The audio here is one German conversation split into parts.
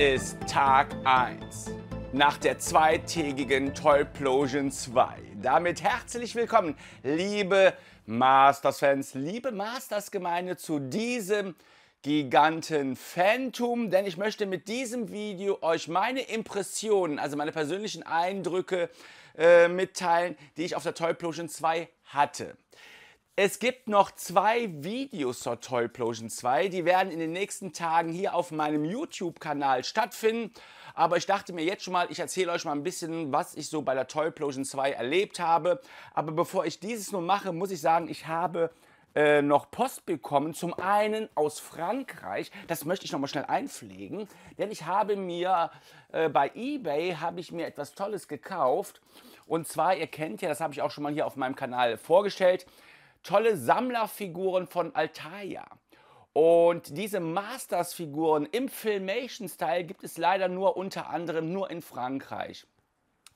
ist Tag 1 nach der zweitägigen Tollplosion 2. Damit herzlich willkommen, liebe Masters-Fans, liebe Masters-Gemeinde zu diesem Giganten Phantom, denn ich möchte mit diesem Video euch meine Impressionen, also meine persönlichen Eindrücke äh, mitteilen, die ich auf der Toy 2 hatte. Es gibt noch zwei Videos zur Toyplosion 2. Die werden in den nächsten Tagen hier auf meinem YouTube-Kanal stattfinden. Aber ich dachte mir jetzt schon mal, ich erzähle euch mal ein bisschen, was ich so bei der Toyplosion 2 erlebt habe. Aber bevor ich dieses nur mache, muss ich sagen, ich habe äh, noch Post bekommen. Zum einen aus Frankreich. Das möchte ich noch mal schnell einpflegen, denn ich habe mir äh, bei eBay habe ich mir etwas Tolles gekauft. Und zwar, ihr kennt ja, das habe ich auch schon mal hier auf meinem Kanal vorgestellt tolle Sammlerfiguren von Altaia. Und diese Masters-Figuren im Filmation-Style gibt es leider nur unter anderem nur in Frankreich.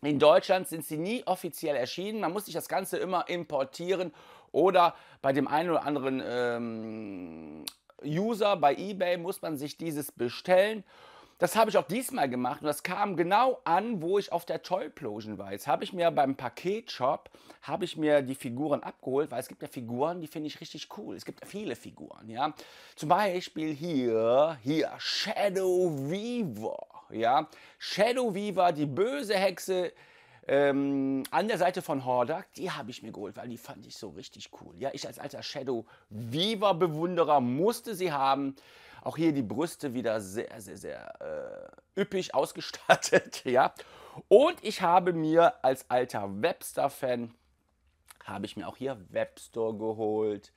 In Deutschland sind sie nie offiziell erschienen. Man muss sich das Ganze immer importieren oder bei dem einen oder anderen ähm, User bei eBay muss man sich dieses bestellen das habe ich auch diesmal gemacht und das kam genau an, wo ich auf der Tollplosion war. Jetzt habe ich mir beim Paketshop, habe ich mir die Figuren abgeholt, weil es gibt ja Figuren, die finde ich richtig cool. Es gibt viele Figuren, ja. Zum Beispiel hier, hier, Shadow Weaver, ja. Shadow Weaver, die böse Hexe, ähm, an der Seite von Hordak, die habe ich mir geholt, weil die fand ich so richtig cool. Ja, ich als alter Shadow Weaver Bewunderer musste sie haben. Auch hier die Brüste wieder sehr, sehr, sehr äh, üppig ausgestattet. Ja. Und ich habe mir als alter Webster-Fan, habe ich mir auch hier Webstore geholt.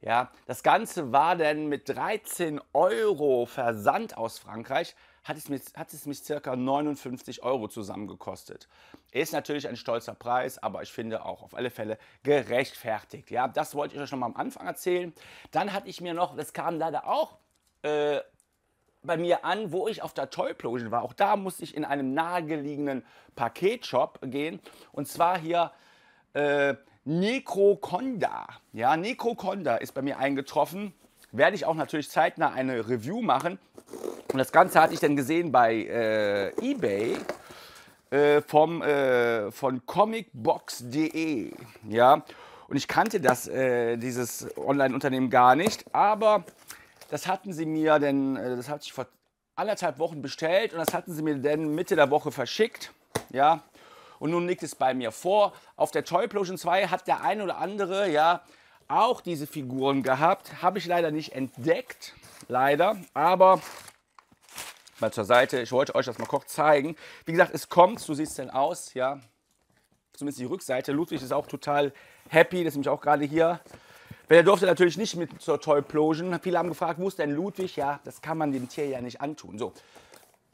Ja, das Ganze war denn mit 13 Euro Versand aus Frankreich, hat es mich, hat es mich circa 59 Euro zusammengekostet. Ist natürlich ein stolzer Preis, aber ich finde auch auf alle Fälle gerechtfertigt. Ja, das wollte ich euch schon mal am Anfang erzählen. Dann hatte ich mir noch, das kam leider auch äh, bei mir an, wo ich auf der Toyplosion war. Auch da musste ich in einem nahegelegenen Paketshop gehen. Und zwar hier äh, Necroconda. Ja, Necroconda ist bei mir eingetroffen. Werde ich auch natürlich zeitnah eine Review machen. Und das Ganze hatte ich dann gesehen bei äh, eBay äh, vom, äh, von comicbox.de. Ja, und ich kannte das, äh, dieses Online-Unternehmen gar nicht. Aber das hatten sie mir denn, äh, das hatte ich vor anderthalb Wochen bestellt und das hatten sie mir denn Mitte der Woche verschickt. Ja, und nun liegt es bei mir vor. Auf der Toyplosion 2 hat der ein oder andere ja auch diese Figuren gehabt. Habe ich leider nicht entdeckt, leider. Aber mal zur Seite, ich wollte euch das mal kurz zeigen. Wie gesagt, es kommt, so sieht es denn aus, ja. Zumindest die Rückseite. Ludwig ist auch total happy, das ist nämlich auch gerade hier. Weil er durfte natürlich nicht mit zur Toyplosion. Viele haben gefragt, wo ist denn Ludwig? Ja, das kann man dem Tier ja nicht antun. So,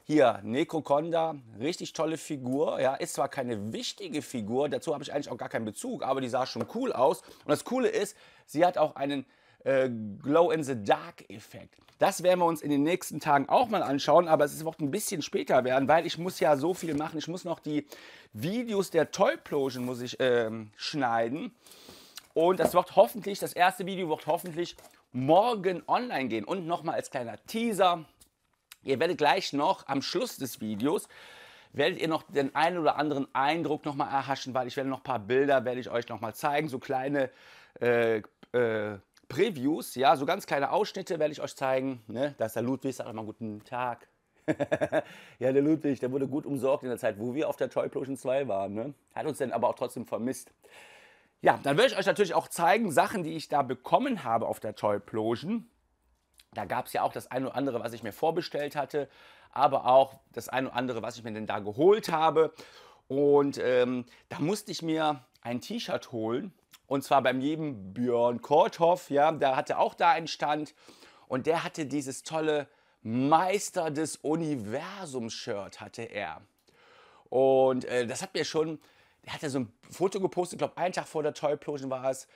hier, Necroconda, richtig tolle Figur. Ja, ist zwar keine wichtige Figur, dazu habe ich eigentlich auch gar keinen Bezug, aber die sah schon cool aus. Und das Coole ist, sie hat auch einen äh, Glow-in-the-Dark-Effekt. Das werden wir uns in den nächsten Tagen auch mal anschauen, aber es wird ein bisschen später werden, weil ich muss ja so viel machen. Ich muss noch die Videos der Toyplosion muss ich, ähm, schneiden. Und das wird hoffentlich, das erste Video wird hoffentlich morgen online gehen. Und nochmal als kleiner Teaser, ihr werdet gleich noch am Schluss des Videos, werdet ihr noch den einen oder anderen Eindruck nochmal erhaschen, weil ich werde noch ein paar Bilder, werde ich euch nochmal zeigen, so kleine äh, äh, Previews, ja, so ganz kleine Ausschnitte werde ich euch zeigen. Ne? Da ist der Ludwig, sagt mal guten Tag. ja, der Ludwig, der wurde gut umsorgt in der Zeit, wo wir auf der Toy Plosion 2 waren. Ne? Hat uns dann aber auch trotzdem vermisst. Ja, dann will ich euch natürlich auch zeigen, Sachen, die ich da bekommen habe auf der Toy Da gab es ja auch das eine oder andere, was ich mir vorbestellt hatte, aber auch das eine oder andere, was ich mir denn da geholt habe. Und ähm, da musste ich mir ein T-Shirt holen. Und zwar beim lieben Björn Korthoff, ja, der hatte auch da einen Stand. Und der hatte dieses tolle Meister des Universums-Shirt, hatte er. Und äh, das hat mir schon er hat ja so ein Foto gepostet, ich glaube, einen Tag vor der Toyplosion war es,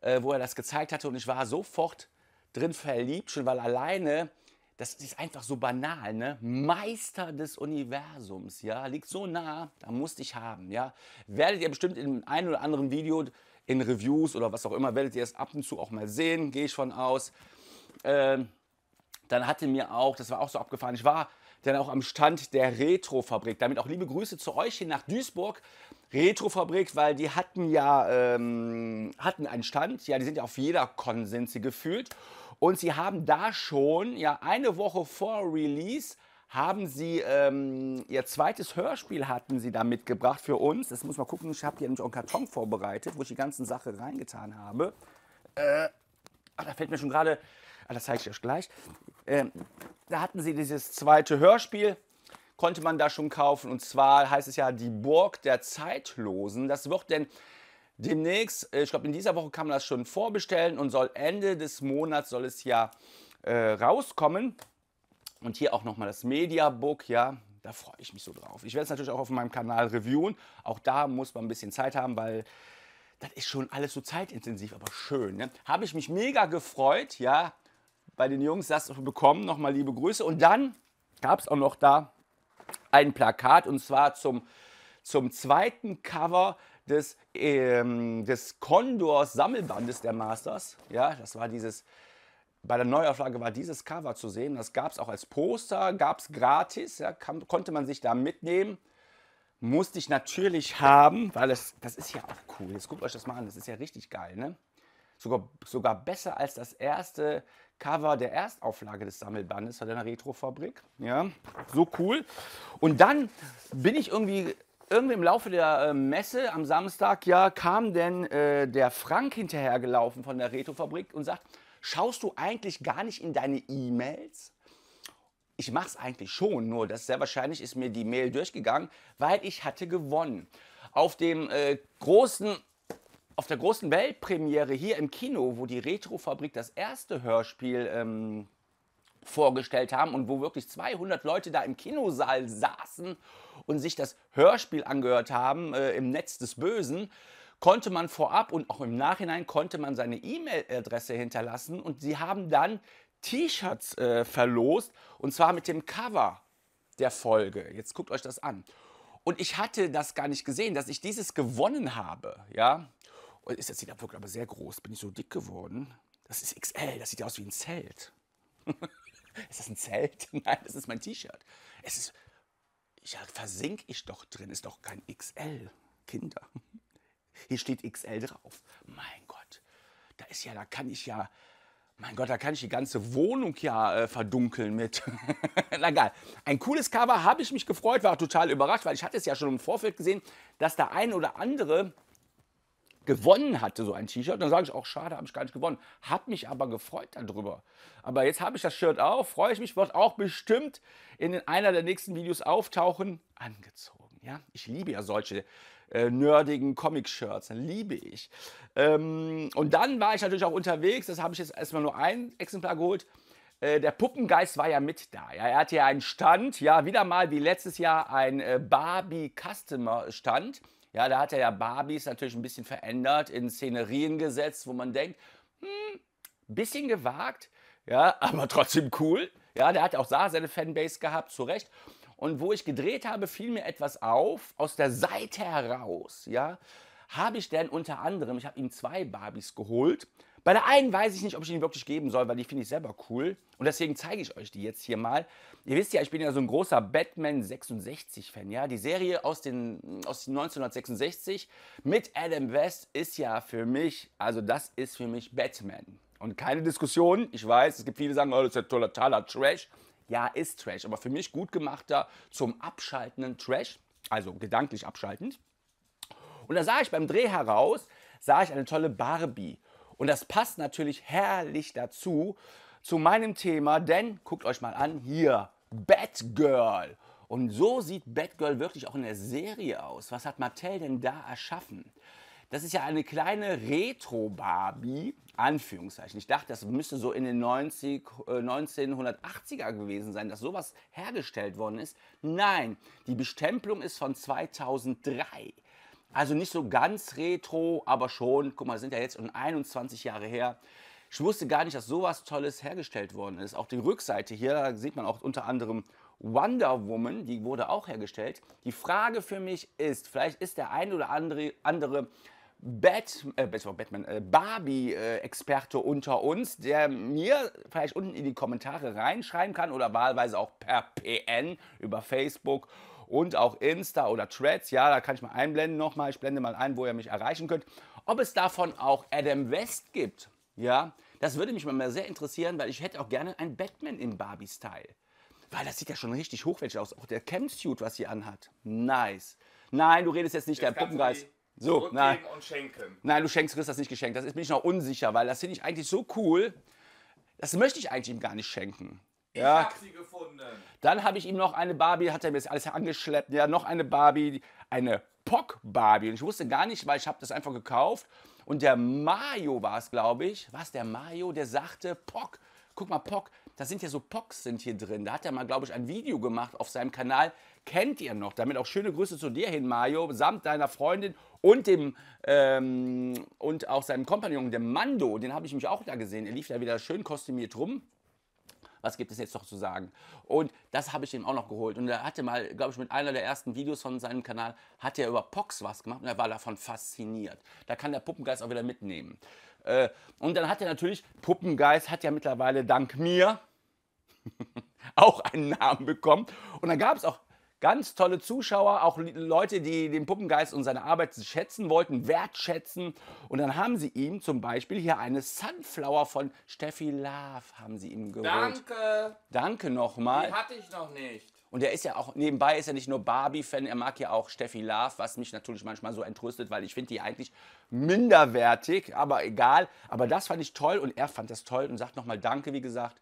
äh, wo er das gezeigt hatte und ich war sofort drin verliebt, schon weil alleine, das ist einfach so banal, ne? Meister des Universums, ja, liegt so nah, da musste ich haben, ja. Werdet ihr bestimmt in einem oder anderen Video, in Reviews oder was auch immer, werdet ihr es ab und zu auch mal sehen, gehe ich von aus. Ähm, dann hatte mir auch, das war auch so abgefahren, ich war dann auch am Stand der Retrofabrik. Damit auch liebe Grüße zu euch hier nach Duisburg. Retrofabrik, weil die hatten ja ähm, hatten einen Stand, ja, die sind ja auf jeder Konsense gefühlt. Und sie haben da schon, ja, eine Woche vor Release, haben sie ähm, ihr zweites Hörspiel hatten sie da mitgebracht für uns. Das muss man gucken, ich habe hier nämlich auch einen Karton vorbereitet, wo ich die ganzen Sachen reingetan habe. Äh, ach, da fällt mir schon gerade, ah, das zeige ich euch gleich. Ähm, da hatten sie dieses zweite Hörspiel konnte man da schon kaufen. Und zwar heißt es ja die Burg der Zeitlosen. Das wird denn demnächst, äh, ich glaube in dieser Woche kann man das schon vorbestellen und soll Ende des Monats soll es ja äh, rauskommen. Und hier auch nochmal das Mediabook, ja, da freue ich mich so drauf. Ich werde es natürlich auch auf meinem Kanal reviewen. Auch da muss man ein bisschen Zeit haben, weil das ist schon alles so zeitintensiv, aber schön. Ne? Habe ich mich mega gefreut, ja, bei den Jungs das bekommen. Nochmal liebe Grüße. Und dann gab es auch noch da ein Plakat und zwar zum, zum zweiten Cover des, ähm, des Condors Sammelbandes der Masters. Ja, das war dieses, bei der Neuauflage war dieses Cover zu sehen. Das gab es auch als Poster, gab es gratis, ja, kann, konnte man sich da mitnehmen. Musste ich natürlich haben, weil es, das ist ja auch cool. Jetzt guckt euch das mal an, das ist ja richtig geil, ne? sogar, sogar besser als das erste Cover der Erstauflage des Sammelbandes von der Retrofabrik. Ja, so cool. Und dann bin ich irgendwie irgendwie im Laufe der äh, Messe am Samstag ja kam denn äh, der Frank hinterhergelaufen von der Retrofabrik und sagt, schaust du eigentlich gar nicht in deine E-Mails? Ich mache es eigentlich schon, nur dass sehr wahrscheinlich ist mir die Mail durchgegangen, weil ich hatte gewonnen. Auf dem äh, großen auf der großen Weltpremiere hier im Kino, wo die Retrofabrik das erste Hörspiel ähm, vorgestellt haben und wo wirklich 200 Leute da im Kinosaal saßen und sich das Hörspiel angehört haben äh, im Netz des Bösen, konnte man vorab und auch im Nachhinein konnte man seine E-Mail-Adresse hinterlassen und sie haben dann T-Shirts äh, verlost und zwar mit dem Cover der Folge. Jetzt guckt euch das an. Und ich hatte das gar nicht gesehen, dass ich dieses gewonnen habe, ja. Und ist jetzt wirklich aber sehr groß. Bin ich so dick geworden. Das ist XL, das sieht ja aus wie ein Zelt. ist das ein Zelt? Nein, das ist mein T-Shirt. Es ist. Ja, versink ich doch drin, ist doch kein XL. Kinder. Hier steht XL drauf. Mein Gott. Da ist ja, da kann ich ja. Mein Gott, da kann ich die ganze Wohnung ja äh, verdunkeln mit. Na egal. Ein cooles Cover, habe ich mich gefreut, war total überrascht, weil ich hatte es ja schon im Vorfeld gesehen, dass der ein oder andere gewonnen hatte, so ein T-Shirt. Dann sage ich auch, schade, habe ich gar nicht gewonnen. Habe mich aber gefreut darüber. Aber jetzt habe ich das Shirt auf, freue ich mich, wird auch bestimmt in einer der nächsten Videos auftauchen, angezogen. Ja, ich liebe ja solche äh, nerdigen Comic-Shirts, ne? liebe ich. Ähm, und dann war ich natürlich auch unterwegs, das habe ich jetzt erstmal nur ein Exemplar geholt. Äh, der Puppengeist war ja mit da. Ja. Er hatte ja einen Stand, ja, wieder mal wie letztes Jahr ein äh, Barbie-Customer-Stand. Ja, da hat er ja Barbies natürlich ein bisschen verändert, in Szenerien gesetzt, wo man denkt, hm, bisschen gewagt, ja, aber trotzdem cool. Ja, der hat auch da seine Fanbase gehabt, zu Recht. Und wo ich gedreht habe, fiel mir etwas auf, aus der Seite heraus, ja, habe ich denn unter anderem, ich habe ihm zwei Barbies geholt, bei der einen weiß ich nicht, ob ich ihn wirklich geben soll, weil die finde ich selber cool. Und deswegen zeige ich euch die jetzt hier mal. Ihr wisst ja, ich bin ja so ein großer Batman 66-Fan. Ja? Die Serie aus, den, aus 1966 mit Adam West ist ja für mich, also das ist für mich Batman. Und keine Diskussion. Ich weiß, es gibt viele, die sagen, oh, das ist ja toller, toller Trash. Ja, ist Trash, aber für mich gut gemachter, zum abschaltenden Trash. Also gedanklich abschaltend. Und da sah ich beim Dreh heraus, sah ich eine tolle Barbie. Und das passt natürlich herrlich dazu, zu meinem Thema, denn guckt euch mal an, hier, Batgirl. Und so sieht Batgirl wirklich auch in der Serie aus. Was hat Mattel denn da erschaffen? Das ist ja eine kleine Retro-Barbie, Anführungszeichen. Ich dachte, das müsste so in den 90, äh, 1980er gewesen sein, dass sowas hergestellt worden ist. Nein, die Bestempelung ist von 2003. Also nicht so ganz retro, aber schon, guck mal, sind ja jetzt um 21 Jahre her. Ich wusste gar nicht, dass sowas Tolles hergestellt worden ist. Auch die Rückseite hier, sieht man auch unter anderem Wonder Woman, die wurde auch hergestellt. Die Frage für mich ist, vielleicht ist der ein oder andere, andere Bat, äh, Batman, äh, Barbie-Experte äh, unter uns, der mir vielleicht unten in die Kommentare reinschreiben kann oder wahlweise auch per PN über Facebook und auch Insta oder Threads. Ja, da kann ich mal einblenden nochmal. Ich blende mal ein, wo ihr mich erreichen könnt. Ob es davon auch Adam West gibt. Ja, das würde mich mal sehr interessieren, weil ich hätte auch gerne einen Batman in Barbie-Style. Weil das sieht ja schon richtig hochwertig aus. Auch der Cam-Suit, was sie anhat. Nice. Nein, du redest jetzt nicht, jetzt der Puppengeist. So, nein. schenken. Und Nein, du schenkst, kriegst das nicht geschenkt. Das ist, bin ich noch unsicher, weil das finde ich eigentlich so cool. Das möchte ich eigentlich ihm gar nicht schenken. Ich ja. hab sie gefunden. Dann habe ich ihm noch eine Barbie, hat er mir jetzt alles angeschleppt. Ja, noch eine Barbie, eine Pock-Barbie. Und ich wusste gar nicht, weil ich habe das einfach gekauft. Und der Mario war es, glaube ich. Was, der Mario, der sagte, Pock, guck mal, Pock, da sind ja so Pocks sind hier drin. Da hat er mal, glaube ich, ein Video gemacht auf seinem Kanal. Kennt ihr noch? Damit auch schöne Grüße zu dir hin, Mario, samt deiner Freundin und dem ähm, und auch seinem Kompagnon, dem Mando. Den habe ich mich auch da gesehen. Er lief da wieder schön kostümiert rum was gibt es jetzt noch zu sagen? Und das habe ich ihm auch noch geholt. Und er hatte mal, glaube ich, mit einer der ersten Videos von seinem Kanal, hat er über Pox was gemacht und er war davon fasziniert. Da kann der Puppengeist auch wieder mitnehmen. Äh, und dann hat er natürlich, Puppengeist hat ja mittlerweile dank mir auch einen Namen bekommen. Und dann gab es auch Ganz tolle Zuschauer, auch Leute, die den Puppengeist und seine Arbeit schätzen wollten, wertschätzen. Und dann haben sie ihm zum Beispiel hier eine Sunflower von Steffi Love haben sie ihm geholt. Danke. Danke nochmal. Die hatte ich noch nicht. Und er ist ja auch, nebenbei ist er nicht nur Barbie-Fan, er mag ja auch Steffi Love, was mich natürlich manchmal so entrüstet, weil ich finde die eigentlich minderwertig, aber egal. Aber das fand ich toll und er fand das toll und sagt nochmal Danke, wie gesagt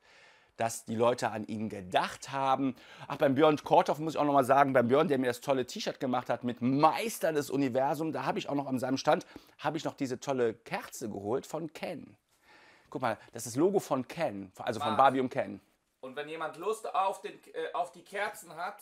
dass die Leute an ihn gedacht haben. Ach, beim Björn Korthoff muss ich auch nochmal sagen, beim Björn, der mir das tolle T-Shirt gemacht hat mit Meister des Universums, da habe ich auch noch an seinem Stand, habe ich noch diese tolle Kerze geholt von Ken. Guck mal, das ist das Logo von Ken, also von Barbie und Ken. Und wenn jemand Lust auf, den, äh, auf die Kerzen hat,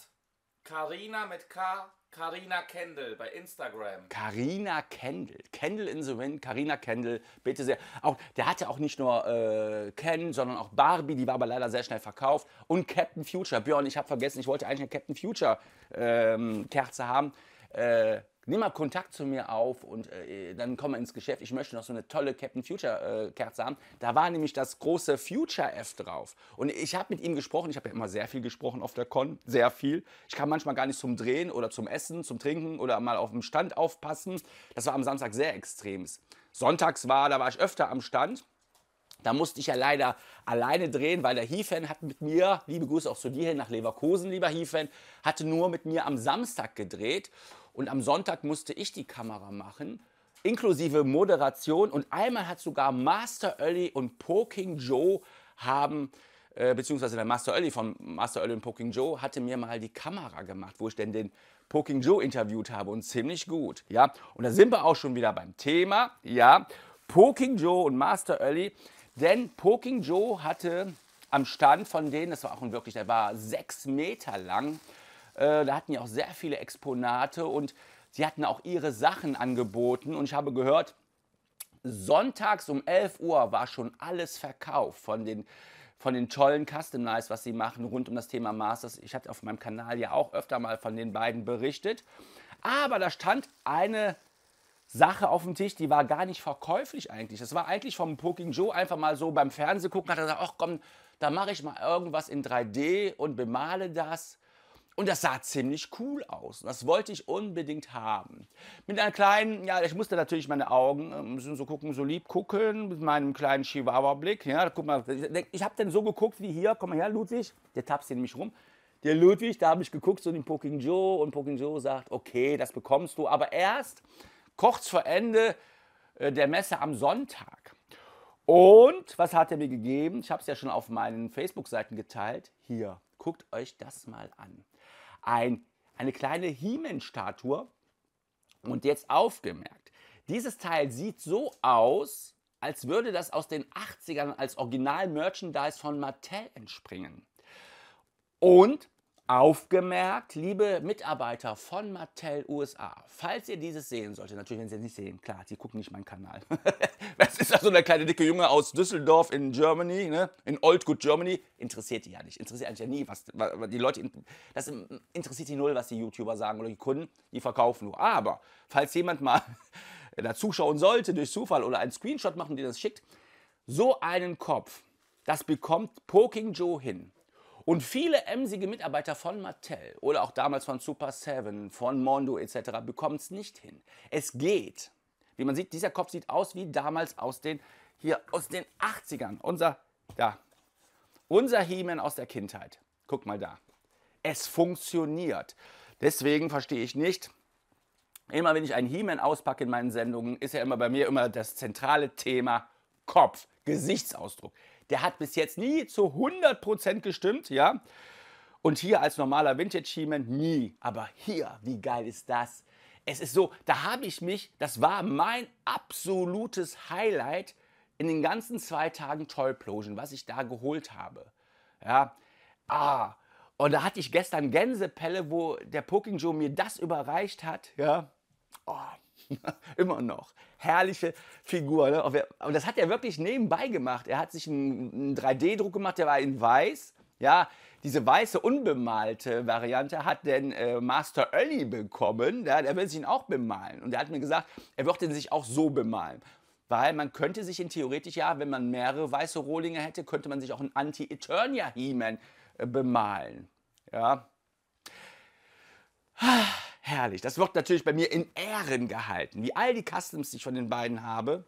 Karina mit K Karina Kendall bei Instagram. Karina Kendall. Kendall in the Wind. Karina Kendall, bitte sehr. Auch, der hatte auch nicht nur äh, Ken, sondern auch Barbie, die war aber leider sehr schnell verkauft. Und Captain Future. Björn, ich habe vergessen, ich wollte eigentlich eine Captain Future ähm, Kerze haben. Äh, nimm mal Kontakt zu mir auf und äh, dann kommen wir ins Geschäft. Ich möchte noch so eine tolle Captain Future äh, Kerze haben. Da war nämlich das große Future F drauf. Und ich habe mit ihm gesprochen. Ich habe ja immer sehr viel gesprochen auf der Con. Sehr viel. Ich kann manchmal gar nicht zum Drehen oder zum Essen, zum Trinken oder mal auf dem Stand aufpassen. Das war am Samstag sehr extrem. Sonntags war, da war ich öfter am Stand. Da musste ich ja leider alleine drehen, weil der Hiefen hat mit mir, liebe Grüße auch zu dir hin nach Leverkusen, lieber Hiefen, hatte nur mit mir am Samstag gedreht. Und am Sonntag musste ich die Kamera machen, inklusive Moderation. Und einmal hat sogar Master Early und Poking Joe haben äh, beziehungsweise der Master Early von Master Early und Poking Joe hatte mir mal die Kamera gemacht, wo ich denn den Poking Joe interviewt habe und ziemlich gut, ja. Und da sind wir auch schon wieder beim Thema, ja. Poking Joe und Master Early, denn Poking Joe hatte am Stand von denen, das war auch ein wirklich, der war sechs Meter lang, äh, da hatten ja auch sehr viele Exponate und sie hatten auch ihre Sachen angeboten. Und ich habe gehört, sonntags um 11 Uhr war schon alles verkauft von den von den tollen Customize, was sie machen rund um das Thema Masters. Ich hatte auf meinem Kanal ja auch öfter mal von den beiden berichtet. Aber da stand eine Sache auf dem Tisch, die war gar nicht verkäuflich eigentlich. Das war eigentlich vom Poking Joe einfach mal so beim Fernsehen gucken, hat er gesagt, ach komm, da mache ich mal irgendwas in 3D und bemale das. Und das sah ziemlich cool aus. Das wollte ich unbedingt haben. Mit einer kleinen, ja, ich musste natürlich meine Augen äh, so gucken, so lieb gucken, mit meinem kleinen Chihuahua-Blick. Ja, guck mal, ich habe dann so geguckt wie hier, komm mal her, Ludwig, der tapst hier nämlich rum. Der Ludwig, da habe ich geguckt, so den Poking Joe und Poking Joe sagt, okay, das bekommst du, aber erst kurz vor Ende äh, der Messe am Sonntag. Und was hat er mir gegeben? Ich habe es ja schon auf meinen Facebook-Seiten geteilt. Hier, guckt euch das mal an ein, eine kleine hiemen statue Und jetzt aufgemerkt, dieses Teil sieht so aus, als würde das aus den 80ern als Original-Merchandise von Mattel entspringen. Und Aufgemerkt, liebe Mitarbeiter von Mattel USA, falls ihr dieses sehen solltet, natürlich, wenn sie es nicht sehen, klar, die gucken nicht meinen Kanal. das ist also der kleine dicke Junge aus Düsseldorf in Germany, ne? in Old Good Germany. Interessiert die ja nicht. Interessiert eigentlich ja nie, was, was die Leute, das interessiert die null, was die YouTuber sagen oder die Kunden, die verkaufen nur. Aber, falls jemand mal da zuschauen sollte durch Zufall oder einen Screenshot machen, die das schickt, so einen Kopf, das bekommt Poking Joe hin. Und viele emsige Mitarbeiter von Mattel oder auch damals von Super Seven, von Mondo etc. bekommen es nicht hin. Es geht. Wie man sieht, dieser Kopf sieht aus wie damals aus den, hier aus den 80ern. Unser, da, unser He-Man aus der Kindheit. Guck mal da. Es funktioniert. Deswegen verstehe ich nicht, immer wenn ich einen He-Man auspacke in meinen Sendungen, ist ja immer bei mir immer das zentrale Thema Kopf, Gesichtsausdruck. Der hat bis jetzt nie zu 100% gestimmt, ja. Und hier als normaler Vintage He-Man nie. Aber hier, wie geil ist das? Es ist so, da habe ich mich, das war mein absolutes Highlight in den ganzen zwei Tagen Tollplosion, was ich da geholt habe. Ja, ah, und da hatte ich gestern Gänsepelle, wo der Poking Joe mir das überreicht hat. Ja, oh, Immer noch. Herrliche Figur. Ne? Und das hat er wirklich nebenbei gemacht. Er hat sich einen 3D-Druck gemacht, der war in weiß. Ja, diese weiße unbemalte Variante hat denn äh, Master Olli bekommen. Ja, der will sich ihn auch bemalen. Und er hat mir gesagt, er wird ihn sich auch so bemalen. Weil man könnte sich ihn theoretisch ja, wenn man mehrere weiße Rohlinge hätte, könnte man sich auch einen Anti-Eternia He-Man äh, bemalen. Ja. Herrlich. Das wird natürlich bei mir in Ehren gehalten. Wie all die Customs, die ich von den beiden habe,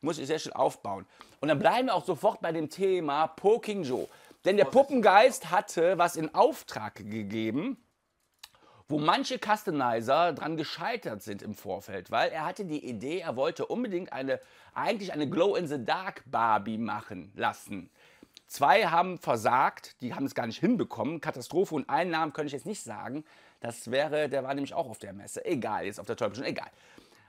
muss ich sehr schön aufbauen. Und dann bleiben wir auch sofort bei dem Thema Poking Joe. Denn der Puppengeist hatte was in Auftrag gegeben, wo manche Customizer dran gescheitert sind im Vorfeld, weil er hatte die Idee, er wollte unbedingt eine, eigentlich eine Glow-in-the-Dark Barbie machen lassen. Zwei haben versagt, die haben es gar nicht hinbekommen, Katastrophe und einen Namen könnte ich jetzt nicht sagen, das wäre, der war nämlich auch auf der Messe. Egal, jetzt auf der Teufel schon, egal.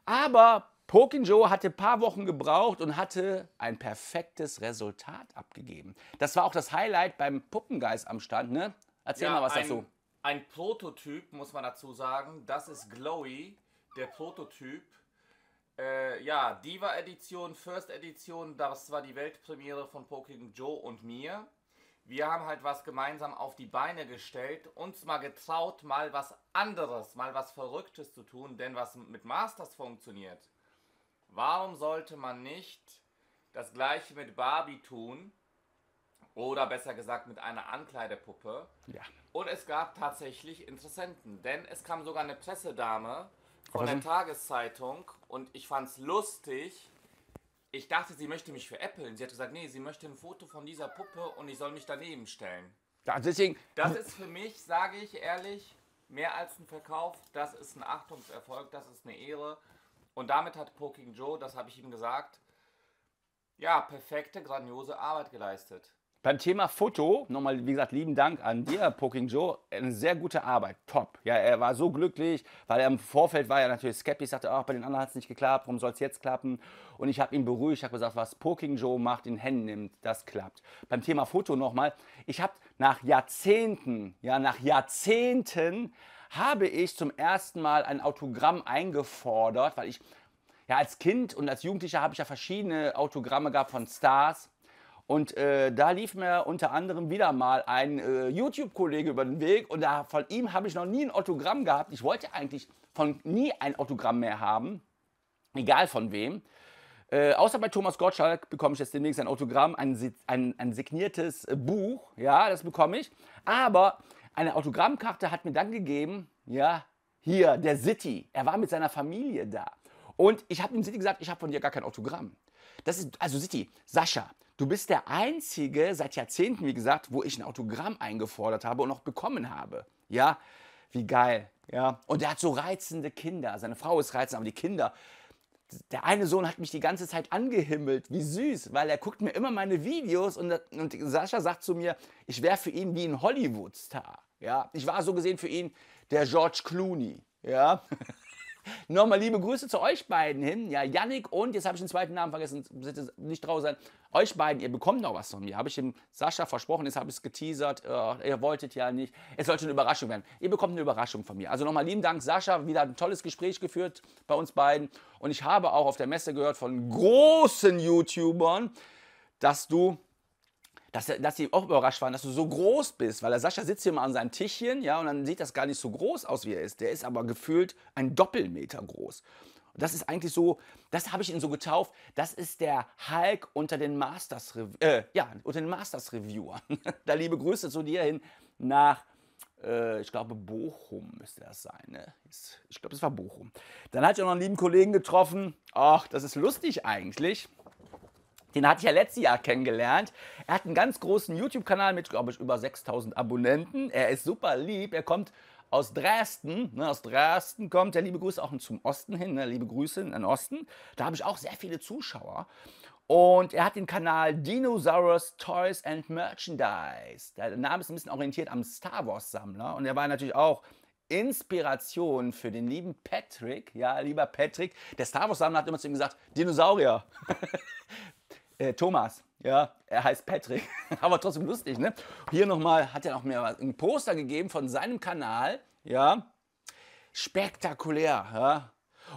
Aber Pokin Joe hatte ein paar Wochen gebraucht und hatte ein perfektes Resultat abgegeben. Das war auch das Highlight beim Puppengeist am Stand, ne? Erzähl ja, mal was ein, dazu. Ein Prototyp, muss man dazu sagen. Das ist Glowy, der Prototyp. Äh, ja, Diva Edition, First Edition, das war die Weltpremiere von Poking Joe und mir wir haben halt was gemeinsam auf die Beine gestellt, uns mal getraut, mal was anderes, mal was Verrücktes zu tun, denn was mit Masters funktioniert, warum sollte man nicht das gleiche mit Barbie tun? Oder besser gesagt mit einer Ankleidepuppe. Ja. Und es gab tatsächlich Interessenten, denn es kam sogar eine Pressedame von der Tageszeitung und ich fand es lustig, ich dachte, sie möchte mich veräppeln. Sie hat gesagt, nee, sie möchte ein Foto von dieser Puppe und ich soll mich daneben stellen. Ja, deswegen. Das also ist für mich, sage ich ehrlich, mehr als ein Verkauf. Das ist ein Achtungserfolg, das ist eine Ehre. Und damit hat Poking Joe, das habe ich ihm gesagt, ja, perfekte, grandiose Arbeit geleistet. Beim Thema Foto, nochmal, wie gesagt, lieben Dank an dir, Poking Joe. Eine sehr gute Arbeit, top. Ja, er war so glücklich, weil er im Vorfeld war ja natürlich skeptisch, sagte, ach, bei den anderen hat es nicht geklappt, warum soll es jetzt klappen? Und ich habe ihn beruhigt, habe gesagt, was Poking Joe macht, in Händen nimmt, das klappt. Beim Thema Foto nochmal, ich habe nach Jahrzehnten, ja, nach Jahrzehnten habe ich zum ersten Mal ein Autogramm eingefordert, weil ich, ja, als Kind und als Jugendlicher habe ich ja verschiedene Autogramme gehabt von Stars und äh, da lief mir unter anderem wieder mal ein äh, YouTube-Kollege über den Weg und da, von ihm habe ich noch nie ein Autogramm gehabt. Ich wollte eigentlich von nie ein Autogramm mehr haben, egal von wem. Äh, außer bei Thomas Gottschalk bekomme ich jetzt demnächst ein Autogramm, ein, ein, ein signiertes äh, Buch, ja, das bekomme ich. Aber eine Autogrammkarte hat mir dann gegeben, ja, hier, der City. Er war mit seiner Familie da. Und ich habe dem City gesagt, ich habe von dir gar kein Autogramm. Das ist, also City, Sascha, Du bist der Einzige seit Jahrzehnten, wie gesagt, wo ich ein Autogramm eingefordert habe und auch bekommen habe. Ja, wie geil. Ja, und er hat so reizende Kinder. Seine Frau ist reizend, aber die Kinder. Der eine Sohn hat mich die ganze Zeit angehimmelt, wie süß, weil er guckt mir immer meine Videos und, und Sascha sagt zu mir, ich wäre für ihn wie ein Hollywood-Star. Ja, ich war so gesehen für ihn der George Clooney. Ja. Nochmal liebe Grüße zu euch beiden hin. Ja, Yannick und, jetzt habe ich den zweiten Namen vergessen, bitte nicht traurig sein. Euch beiden, ihr bekommt noch was von mir. Habe ich dem Sascha versprochen, jetzt habe ich es geteasert. Äh, ihr wolltet ja nicht. Es sollte eine Überraschung werden. Ihr bekommt eine Überraschung von mir. Also nochmal lieben Dank, Sascha. Wieder ein tolles Gespräch geführt bei uns beiden. Und ich habe auch auf der Messe gehört von großen YouTubern, dass du dass, dass sie auch überrascht waren, dass du so groß bist, weil der Sascha sitzt hier mal an seinem Tischchen, ja, und dann sieht das gar nicht so groß aus, wie er ist. Der ist aber gefühlt ein Doppelmeter groß. Und das ist eigentlich so, das habe ich ihn so getauft, das ist der Hulk unter den Masters, äh, ja, unter den Masters Reviewern. da liebe Grüße zu dir hin nach äh, ich glaube, Bochum müsste das sein. Ne? Ich glaube, es war Bochum. Dann hat ich auch noch einen lieben Kollegen getroffen. Ach, das ist lustig eigentlich. Den hatte ich ja letztes Jahr kennengelernt. Er hat einen ganz großen YouTube-Kanal mit, glaube ich, über 6000 Abonnenten. Er ist super lieb. Er kommt aus Dresden, ne, aus Dresden kommt der liebe Grüße auch zum Osten hin, ne, liebe Grüße in den Osten. Da habe ich auch sehr viele Zuschauer. Und er hat den Kanal Dinosaurus Toys and Merchandise. Der Name ist ein bisschen orientiert am Star Wars Sammler und er war natürlich auch Inspiration für den lieben Patrick. Ja, lieber Patrick, der Star Wars Sammler hat immer zu ihm gesagt, Dinosaurier. äh, Thomas. Ja, er heißt Patrick, aber trotzdem lustig, ne? Hier nochmal hat er noch mehr ein Poster gegeben von seinem Kanal, ja. Spektakulär, ja.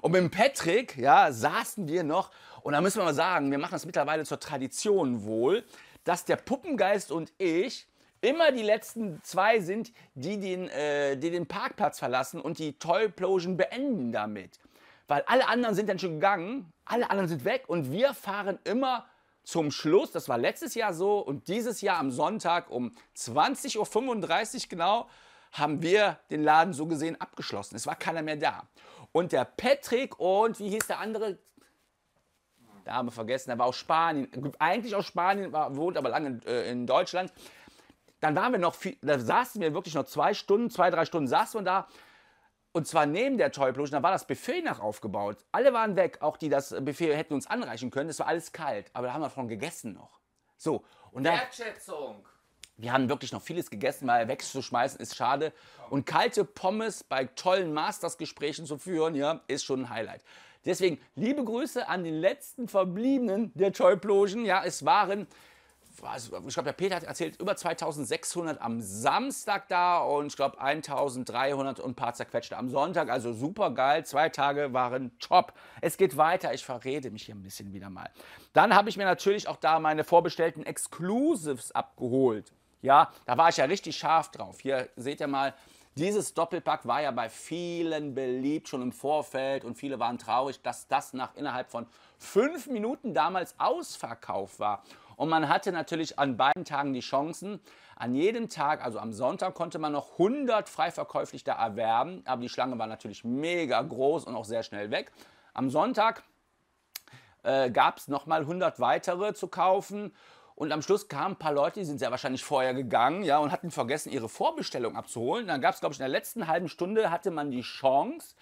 Und mit Patrick, ja, saßen wir noch und da müssen wir mal sagen, wir machen das mittlerweile zur Tradition wohl, dass der Puppengeist und ich immer die letzten zwei sind, die den, äh, die den Parkplatz verlassen und die Toyplosion beenden damit. Weil alle anderen sind dann schon gegangen, alle anderen sind weg und wir fahren immer zum Schluss, das war letztes Jahr so und dieses Jahr am Sonntag um 20.35 Uhr genau, haben wir den Laden so gesehen abgeschlossen. Es war keiner mehr da. Und der Patrick und wie hieß der andere? Da haben wir vergessen, der war aus Spanien, eigentlich aus Spanien, war, wohnt aber lange in, äh, in Deutschland. Dann waren wir noch, viel, da saßen wir wirklich noch zwei Stunden, zwei, drei Stunden saßen wir da, und zwar neben der Toy Explosion, da war das Buffet nach aufgebaut. Alle waren weg, auch die das Buffet hätten uns anreichen können. Es war alles kalt, aber da haben wir davon gegessen noch. So, und dann. Wertschätzung! Wir haben wirklich noch vieles gegessen, mal wegzuschmeißen ist schade. Und kalte Pommes bei tollen Mastersgesprächen zu führen, ja, ist schon ein Highlight. Deswegen liebe Grüße an den letzten Verbliebenen der Toy Ja, es waren ich glaube, der Peter hat erzählt, über 2600 am Samstag da und ich glaube 1300 und ein paar zerquetschte am Sonntag. Also super geil. Zwei Tage waren top. Es geht weiter. Ich verrede mich hier ein bisschen wieder mal. Dann habe ich mir natürlich auch da meine vorbestellten Exclusives abgeholt. Ja, da war ich ja richtig scharf drauf. Hier seht ihr mal, dieses Doppelpack war ja bei vielen beliebt schon im Vorfeld und viele waren traurig, dass das nach innerhalb von fünf Minuten damals ausverkauft war. Und man hatte natürlich an beiden Tagen die Chancen. An jedem Tag, also am Sonntag, konnte man noch 100 frei verkäuflich da erwerben. Aber die Schlange war natürlich mega groß und auch sehr schnell weg. Am Sonntag äh, gab es nochmal 100 weitere zu kaufen. Und am Schluss kamen ein paar Leute, die sind sehr wahrscheinlich vorher gegangen ja, und hatten vergessen, ihre Vorbestellung abzuholen. dann gab es, glaube ich, in der letzten halben Stunde hatte man die Chance,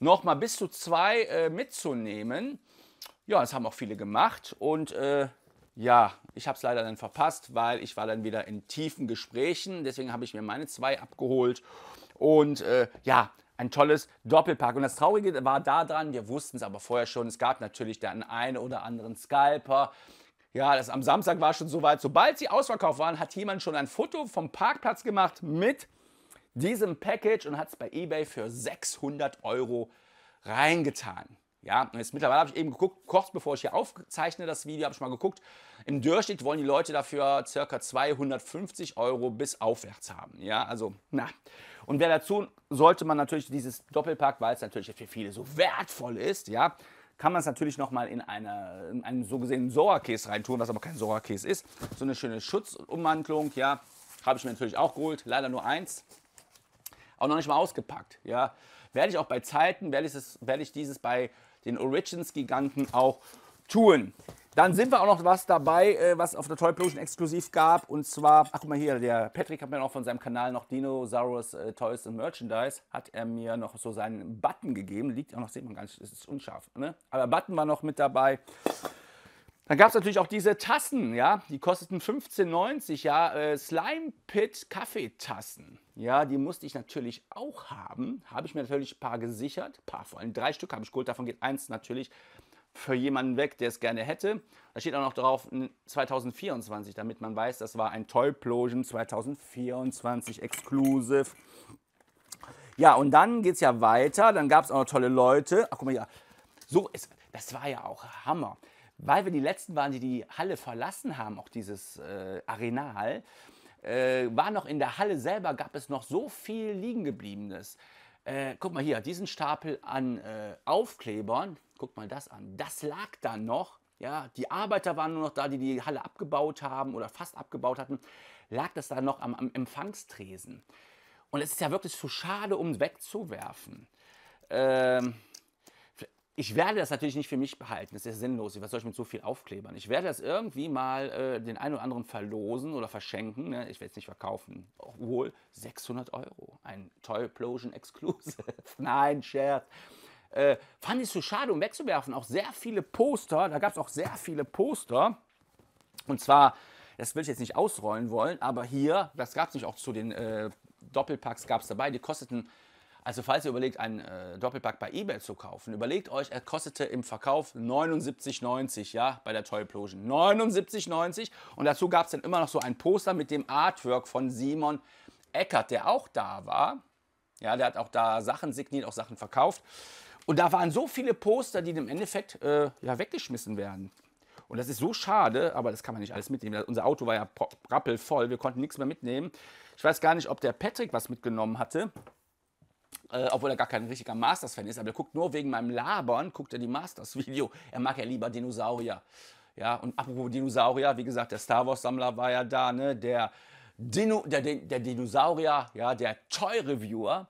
nochmal bis zu zwei äh, mitzunehmen. Ja, das haben auch viele gemacht. Und äh, ja, ich habe es leider dann verpasst, weil ich war dann wieder in tiefen Gesprächen. Deswegen habe ich mir meine zwei abgeholt. Und äh, ja, ein tolles Doppelpack. Und das Traurige war daran, wir wussten es aber vorher schon, es gab natürlich dann einen oder anderen Scalper. Ja, das am Samstag war schon soweit. Sobald sie ausverkauft waren, hat jemand schon ein Foto vom Parkplatz gemacht mit diesem Package und hat es bei eBay für 600 Euro reingetan. Ja, jetzt mittlerweile habe ich eben geguckt, kurz bevor ich hier aufzeichne das Video, habe ich mal geguckt, im Durchschnitt wollen die Leute dafür ca. 250 Euro bis aufwärts haben. Ja, also, na. Und wer dazu sollte man natürlich dieses Doppelpack, weil es natürlich für viele so wertvoll ist, ja, kann man es natürlich nochmal in, eine, in einen so gesehenen Sora-Käse reintun, was aber kein sora case ist. So eine schöne Schutzummantelung, ja, habe ich mir natürlich auch geholt, leider nur eins. Auch noch nicht mal ausgepackt, ja. Werde ich auch bei Zeiten, werde ich, das, werde ich dieses bei den Origins-Giganten auch tun. Dann sind wir auch noch was dabei, äh, was auf der Toyplosion exklusiv gab. Und zwar, ach guck mal hier, der Patrick hat mir noch von seinem Kanal noch Dinosaurus äh, Toys and Merchandise, hat er mir noch so seinen Button gegeben. Liegt auch noch, sieht man gar nicht, das ist unscharf. Ne? Aber Button war noch mit dabei. Dann gab es natürlich auch diese Tassen, ja, die kosteten 15,90, ja, äh, Slime Pit Kaffeetassen. Ja, die musste ich natürlich auch haben. Habe ich mir natürlich ein paar gesichert. Ein paar, vor allem drei Stück habe ich geholt. Davon geht eins natürlich für jemanden weg, der es gerne hätte. Da steht auch noch drauf 2024, damit man weiß, das war ein Toyplosion 2024 Exclusive. Ja, und dann geht es ja weiter. Dann gab es auch noch tolle Leute. Ach, guck mal ja. So, ist, das war ja auch Hammer. Weil wir die Letzten waren, die die Halle verlassen haben, auch dieses äh, Arenal, äh, war noch in der Halle selber, gab es noch so viel liegengebliebenes. Äh, guck mal hier, diesen Stapel an äh, Aufklebern, guck mal das an, das lag dann noch. Ja, die Arbeiter waren nur noch da, die die Halle abgebaut haben oder fast abgebaut hatten, lag das dann noch am, am Empfangstresen. Und es ist ja wirklich zu schade, um wegzuwerfen. Ähm, ich werde das natürlich nicht für mich behalten. Das ist ja sinnlos. Was soll ich mit so viel Aufklebern? Ich werde das irgendwie mal äh, den einen oder anderen verlosen oder verschenken. Ne? Ich werde es nicht verkaufen. Obwohl 600 Euro. Ein Toyplosion Exclusive. Nein, Scherz. Äh, fand ich so schade, um wegzuwerfen. Auch sehr viele Poster. Da gab es auch sehr viele Poster. Und zwar, das will ich jetzt nicht ausrollen wollen, aber hier, das gab es nicht auch zu den äh, Doppelpacks, gab es dabei. Die kosteten also falls ihr überlegt, einen äh, Doppelpack bei eBay zu kaufen, überlegt euch, er kostete im Verkauf 79,90, ja, bei der Toyplosion. 79,90 und dazu gab es dann immer noch so ein Poster mit dem Artwork von Simon Eckert, der auch da war. Ja, der hat auch da Sachen signiert, auch Sachen verkauft. Und da waren so viele Poster, die im Endeffekt äh, ja, weggeschmissen werden. Und das ist so schade, aber das kann man nicht alles mitnehmen. Unser Auto war ja rappelvoll, wir konnten nichts mehr mitnehmen. Ich weiß gar nicht, ob der Patrick was mitgenommen hatte. Äh, obwohl er gar kein richtiger Masters-Fan ist, aber er guckt nur wegen meinem Labern, guckt er die Masters-Video. Er mag ja lieber Dinosaurier. Ja, und apropos Dinosaurier, wie gesagt, der Star Wars-Sammler war ja da, ne? Der, Dino, der, der Dinosaurier, ja, der Toy-Reviewer.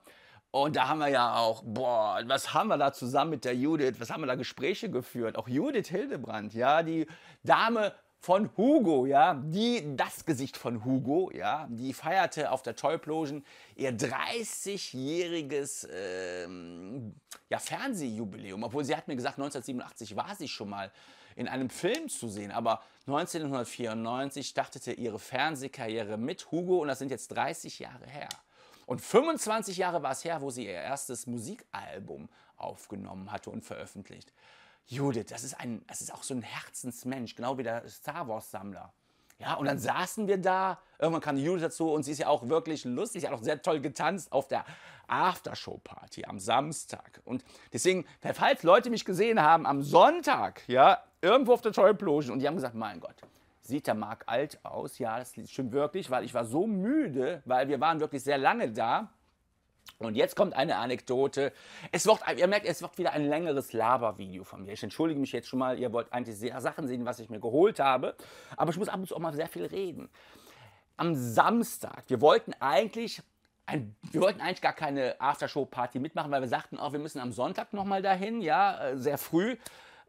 Und da haben wir ja auch, boah, was haben wir da zusammen mit der Judith, was haben wir da Gespräche geführt? Auch Judith Hildebrand, ja, die Dame von Hugo, ja, die das Gesicht von Hugo, ja, die feierte auf der Tollplogen ihr 30-jähriges ähm, ja, Fernsehjubiläum, obwohl sie hat mir gesagt, 1987 war sie schon mal in einem Film zu sehen, aber 1994 startete ihre Fernsehkarriere mit Hugo und das sind jetzt 30 Jahre her. Und 25 Jahre war es her, wo sie ihr erstes Musikalbum aufgenommen hatte und veröffentlicht. Judith, das ist, ein, das ist auch so ein Herzensmensch, genau wie der Star Wars-Sammler. Ja, und dann saßen wir da. Irgendwann kam die Judith dazu und sie ist ja auch wirklich lustig. Sie hat auch sehr toll getanzt auf der Aftershow-Party am Samstag. Und deswegen, falls Leute mich gesehen haben am Sonntag, ja, irgendwo auf der Tollplogen und die haben gesagt: Mein Gott, sieht der Marc alt aus? Ja, das stimmt wirklich, weil ich war so müde, weil wir waren wirklich sehr lange da. Und jetzt kommt eine Anekdote. Es wird, ihr merkt, es wird wieder ein längeres Labervideo von mir. Ich entschuldige mich jetzt schon mal. Ihr wollt eigentlich sehr Sachen sehen, was ich mir geholt habe. Aber ich muss ab und zu auch mal sehr viel reden. Am Samstag, wir wollten eigentlich, ein, wir wollten eigentlich gar keine Aftershow-Party mitmachen, weil wir sagten auch, oh, wir müssen am Sonntag nochmal dahin, ja, äh, sehr früh.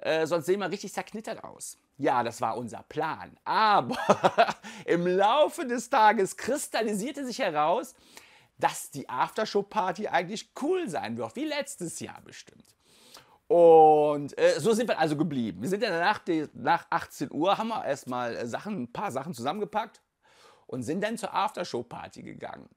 Äh, sonst sehen wir richtig zerknittert aus. Ja, das war unser Plan. Aber im Laufe des Tages kristallisierte sich heraus, dass die Aftershow-Party eigentlich cool sein wird, wie letztes Jahr bestimmt. Und äh, so sind wir also geblieben. Wir sind dann nach, nach 18 Uhr, haben wir erstmal äh, Sachen, ein paar Sachen zusammengepackt und sind dann zur Aftershow-Party gegangen.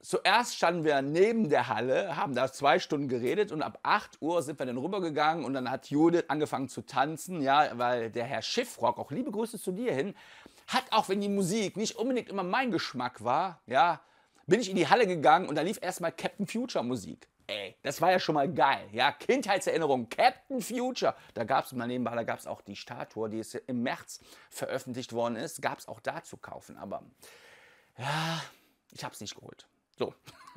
Zuerst standen wir neben der Halle, haben da zwei Stunden geredet und ab 8 Uhr sind wir dann rübergegangen und dann hat Judith angefangen zu tanzen, ja, weil der Herr Schiffrock, auch liebe Grüße zu dir hin, hat auch wenn die Musik nicht unbedingt immer mein Geschmack war, ja, bin ich in die Halle gegangen und da lief erstmal Captain Future Musik. Ey, das war ja schon mal geil. Ja, Kindheitserinnerung, Captain Future. Da gab es mal nebenbei, da gab es auch die Statue, die ist im März veröffentlicht worden ist, gab es auch da zu kaufen. Aber ja, ich habe es nicht geholt. So,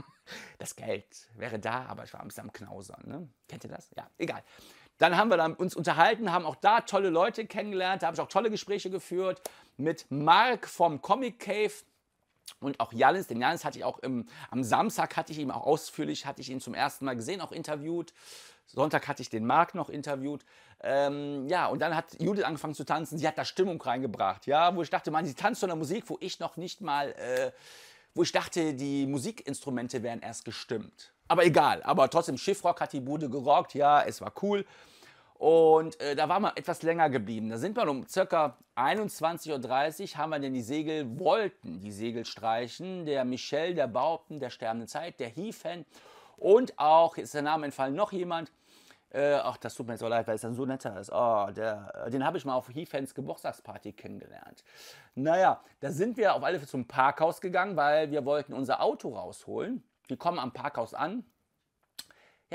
das Geld wäre da, aber ich war ein bisschen am Knausern. Ne? Kennt ihr das? Ja, egal. Dann haben wir dann uns unterhalten, haben auch da tolle Leute kennengelernt. Da habe ich auch tolle Gespräche geführt mit Mark vom Comic Cave. Und auch Janis, den Janis hatte ich auch im, am Samstag hatte ich ihn auch ausführlich, hatte ich ihn zum ersten Mal gesehen, auch interviewt. Sonntag hatte ich den Marc noch interviewt. Ähm, ja, und dann hat Judith angefangen zu tanzen. Sie hat da Stimmung reingebracht, ja, wo ich dachte, man, sie tanzt zu einer Musik, wo ich noch nicht mal, äh, wo ich dachte, die Musikinstrumente wären erst gestimmt. Aber egal, aber trotzdem, Schiffrock hat die Bude gerockt, ja, es war cool. Und äh, da waren wir etwas länger geblieben. Da sind wir um ca. 21.30 Uhr, haben wir denn die Segel, wollten die Segel streichen. Der Michel, der Baupen, der Sterbende Zeit, der Hiefen und auch, ist der Name entfallen, noch jemand. Äh, ach, das tut mir so leid, weil es dann so netter ist. Oh, der, äh, den habe ich mal auf Hifens Geburtstagsparty kennengelernt. Naja, da sind wir auf alle Fälle zum Parkhaus gegangen, weil wir wollten unser Auto rausholen. Wir kommen am Parkhaus an,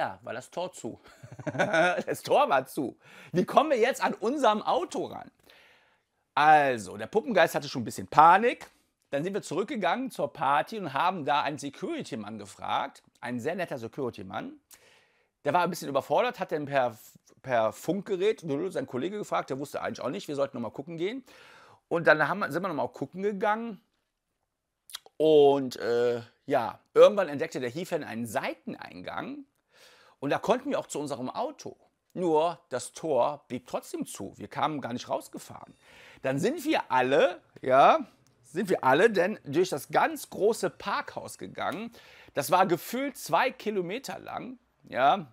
ja, weil das Tor zu. das Tor war zu. Wie kommen wir jetzt an unserem Auto ran? Also, der Puppengeist hatte schon ein bisschen Panik. Dann sind wir zurückgegangen zur Party und haben da einen Security-Mann gefragt. Ein sehr netter Security-Mann. Der war ein bisschen überfordert, hat dann per, per Funkgerät seinen Kollege gefragt. Der wusste eigentlich auch nicht, wir sollten nochmal gucken gehen. Und dann haben, sind wir nochmal gucken gegangen. Und äh, ja, irgendwann entdeckte der Hiefan einen Seiteneingang und da konnten wir auch zu unserem Auto. Nur das Tor blieb trotzdem zu. Wir kamen gar nicht rausgefahren. Dann sind wir alle, ja, sind wir alle denn durch das ganz große Parkhaus gegangen. Das war gefühlt zwei Kilometer lang, ja.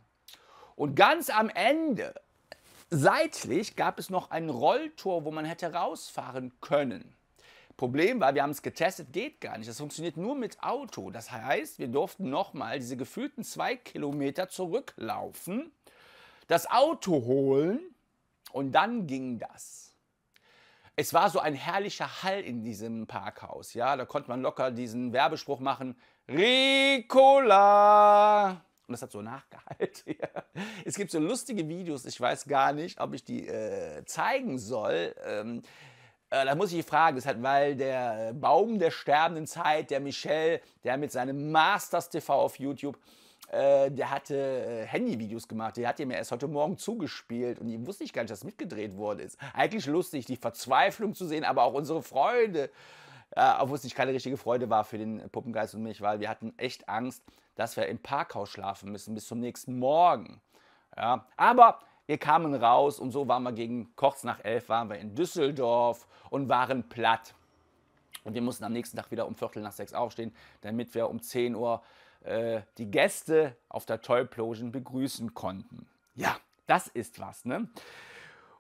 Und ganz am Ende, seitlich, gab es noch ein Rolltor, wo man hätte rausfahren können. Problem war, wir haben es getestet, geht gar nicht. Das funktioniert nur mit Auto. Das heißt, wir durften nochmal diese gefühlten zwei Kilometer zurücklaufen, das Auto holen und dann ging das. Es war so ein herrlicher Hall in diesem Parkhaus. Ja, da konnte man locker diesen Werbespruch machen: Ricola! Und das hat so nachgehalten. Es gibt so lustige Videos, ich weiß gar nicht, ob ich die äh, zeigen soll. Ähm, äh, da muss ich fragen, das ist halt, weil der äh, Baum der sterbenden Zeit, der Michel, der mit seinem Masters TV auf YouTube, äh, der hatte äh, Handyvideos gemacht, die hat ihr mir erst heute Morgen zugespielt und ich wusste ich gar nicht, dass mitgedreht worden ist. Eigentlich lustig, die Verzweiflung zu sehen, aber auch unsere Freunde, äh, obwohl es nicht keine richtige Freude war für den Puppengeist und mich, weil wir hatten echt Angst, dass wir im Parkhaus schlafen müssen bis zum nächsten Morgen. Ja, aber wir kamen raus und so waren wir gegen kurz nach elf waren wir in Düsseldorf und waren platt. Und wir mussten am nächsten Tag wieder um Viertel nach sechs aufstehen, damit wir um 10 Uhr äh, die Gäste auf der Toyplosion begrüßen konnten. Ja, das ist was, ne?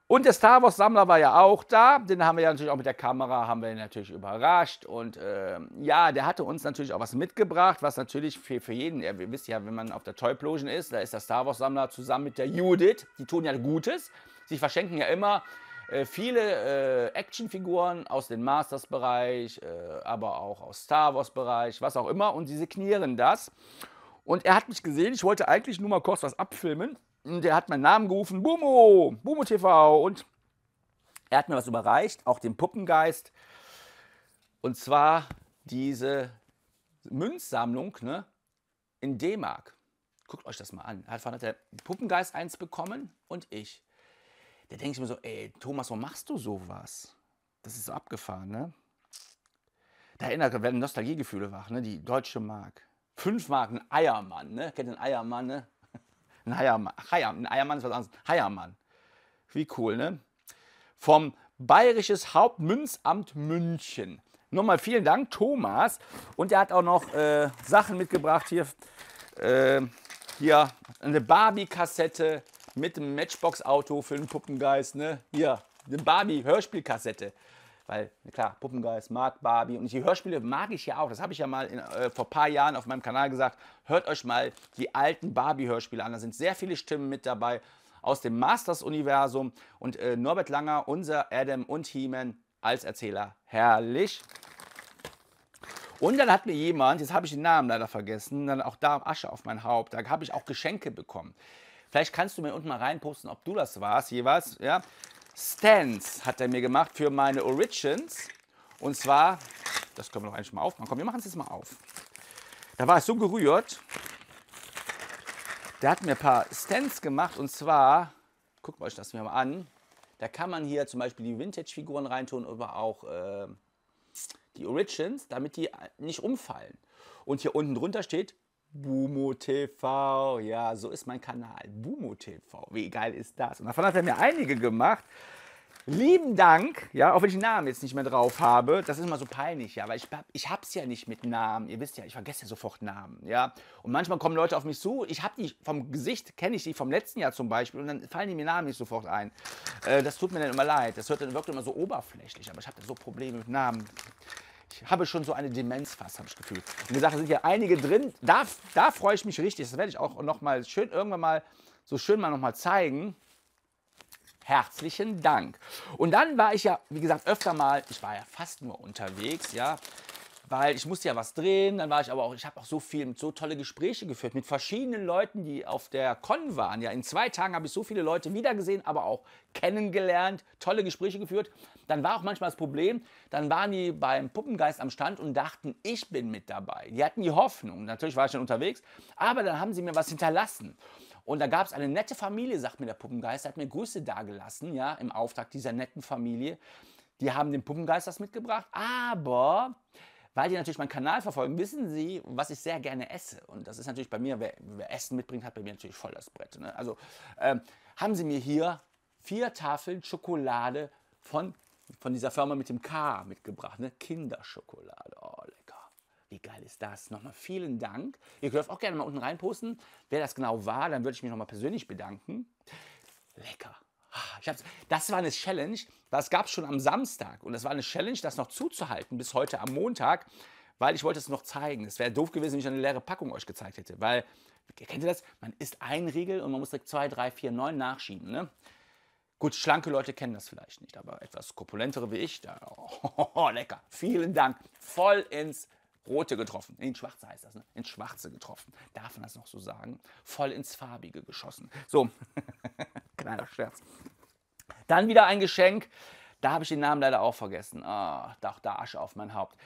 Und der Star Wars Sammler war ja auch da. Den haben wir ja natürlich auch mit der Kamera, haben wir natürlich überrascht. Und äh, ja, der hatte uns natürlich auch was mitgebracht, was natürlich für, für jeden, ihr wisst ja, wenn man auf der Toyplosion ist, da ist der Star Wars Sammler zusammen mit der Judith. Die tun ja Gutes. Sie verschenken ja immer äh, viele äh, Actionfiguren aus dem Masters-Bereich, äh, aber auch aus Star Wars-Bereich, was auch immer. Und sie signieren das. Und er hat mich gesehen, ich wollte eigentlich nur mal kurz was abfilmen der hat meinen Namen gerufen, Bumo, Bumo TV. Und er hat mir was überreicht, auch dem Puppengeist. Und zwar diese Münzsammlung ne, in D-Mark. Guckt euch das mal an. Einfach hat der Puppengeist eins bekommen und ich. Da denke ich mir so, ey, Thomas, warum machst du sowas? Das ist so abgefahren, ne? Da erinnert, werden Nostalgiegefühle wach, ne? Die deutsche Mark. Fünf Mark, ein Eiermann, ne? Kennt den Eiermann, ne? Ein Heiermann. Ein Eiermann ist was anderes. Heiermann. Wie cool, ne? Vom Bayerisches Hauptmünzamt München. Nochmal vielen Dank, Thomas. Und er hat auch noch äh, Sachen mitgebracht hier. Äh, hier eine Barbie-Kassette mit einem Matchbox-Auto für den Puppengeist. Ne? Hier, eine Barbie-Hörspielkassette. Weil, klar, Puppengeist, mag Barbie und die Hörspiele mag ich ja auch. Das habe ich ja mal in, äh, vor ein paar Jahren auf meinem Kanal gesagt. Hört euch mal die alten Barbie-Hörspiele an. Da sind sehr viele Stimmen mit dabei aus dem Masters-Universum. Und äh, Norbert Langer, unser Adam und He-Man als Erzähler. Herrlich. Und dann hat mir jemand, jetzt habe ich den Namen leider vergessen, dann auch da Asche auf mein Haupt, da habe ich auch Geschenke bekommen. Vielleicht kannst du mir unten mal reinposten, ob du das warst jeweils. Ja? Stands hat er mir gemacht für meine Origins. Und zwar, das können wir doch eigentlich mal aufmachen. Komm, wir machen es jetzt mal auf. Da war ich so gerührt. Der hat mir ein paar Stands gemacht und zwar, guckt euch das mir mal an. Da kann man hier zum Beispiel die Vintage-Figuren reintun, oder auch äh, die Origins, damit die nicht umfallen. Und hier unten drunter steht Bumo TV. Ja, so ist mein Kanal. Bumo TV. Wie geil ist das? Und davon hat er mir einige gemacht. Lieben Dank, ja, auch wenn ich den Namen jetzt nicht mehr drauf habe, das ist immer so peinlich, ja, weil ich, ich hab's ja nicht mit Namen, ihr wisst ja, ich vergesse ja sofort Namen, ja, und manchmal kommen Leute auf mich zu, ich hab die, vom Gesicht kenne ich die vom letzten Jahr zum Beispiel und dann fallen die mir Namen nicht sofort ein, äh, das tut mir dann immer leid, das hört dann, wirkt immer so oberflächlich, aber ich habe so Probleme mit Namen, ich habe schon so eine Demenz fast, habe ich gefühlt. Und gesagt, da sind ja einige drin. Da, da freue ich mich richtig. Das werde ich auch nochmal schön irgendwann mal so schön mal nochmal zeigen. Herzlichen Dank. Und dann war ich ja, wie gesagt, öfter mal, ich war ja fast nur unterwegs, ja, weil ich musste ja was drehen, dann war ich aber auch, ich habe auch so viel, so tolle Gespräche geführt mit verschiedenen Leuten, die auf der Con waren. Ja, in zwei Tagen habe ich so viele Leute wiedergesehen, aber auch kennengelernt, tolle Gespräche geführt. Dann war auch manchmal das Problem, dann waren die beim Puppengeist am Stand und dachten, ich bin mit dabei. Die hatten die Hoffnung. Natürlich war ich dann unterwegs, aber dann haben sie mir was hinterlassen. Und da gab es eine nette Familie, sagt mir der Puppengeist, hat mir Grüße dagelassen, ja, im Auftrag dieser netten Familie. Die haben dem Puppengeist das mitgebracht, aber weil die natürlich meinen Kanal verfolgen, wissen sie, was ich sehr gerne esse. Und das ist natürlich bei mir, wer, wer Essen mitbringt, hat bei mir natürlich voll das Brett. Ne? Also ähm, haben sie mir hier vier Tafeln Schokolade von, von dieser Firma mit dem K mitgebracht. Ne? Kinderschokolade. Oh, lecker. Wie geil ist das? Nochmal vielen Dank. Ihr dürft auch gerne mal unten rein posten, wer das genau war. Dann würde ich mich nochmal persönlich bedanken. Lecker das war eine Challenge, das gab es schon am Samstag. Und das war eine Challenge, das noch zuzuhalten bis heute am Montag, weil ich wollte es noch zeigen. Es wäre doof gewesen, wenn ich eine leere Packung euch gezeigt hätte. Weil, kennt ihr das? Man isst einen Riegel und man muss direkt 2, 3, 4, 9 nachschieben. Ne? Gut, schlanke Leute kennen das vielleicht nicht, aber etwas korpulentere wie ich, da, oh, lecker. Vielen Dank. Voll ins Rote getroffen. in Schwarze heißt das, ne? In Schwarze getroffen. Darf man das noch so sagen? Voll ins Farbige geschossen. So, kleiner Scherz. Dann wieder ein Geschenk. Da habe ich den Namen leider auch vergessen. Ah, oh, da, da Asche auf mein Haupt.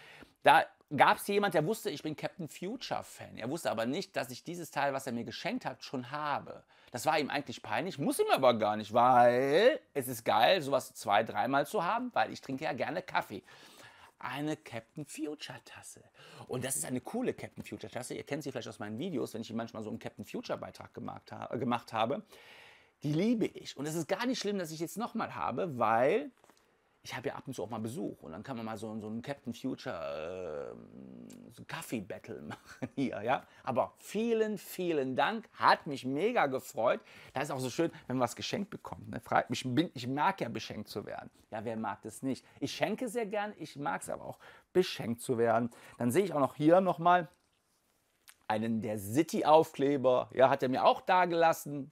Da gab es jemand, der wusste, ich bin Captain Future Fan. Er wusste aber nicht, dass ich dieses Teil, was er mir geschenkt hat, schon habe. Das war ihm eigentlich peinlich, muss ihm aber gar nicht, weil es ist geil, sowas zwei, dreimal zu haben, weil ich trinke ja gerne Kaffee eine Captain Future Tasse. Und das ist eine coole Captain Future Tasse. Ihr kennt sie vielleicht aus meinen Videos, wenn ich manchmal so einen Captain Future Beitrag gemacht habe die liebe ich. Und es ist gar nicht schlimm, dass ich jetzt nochmal habe, weil ich habe ja ab und zu auch mal Besuch und dann kann man mal so, so einen Captain Future äh, so Kaffee Battle machen hier, ja. Aber vielen, vielen Dank, hat mich mega gefreut. Das ist auch so schön, wenn man was geschenkt bekommt. Ne? Fragt mich, bin, ich mag ja beschenkt zu werden. Ja, wer mag das nicht? Ich schenke sehr gern, ich mag es aber auch, beschenkt zu werden. Dann sehe ich auch noch hier nochmal einen der City Aufkleber. Ja, hat er mir auch da gelassen.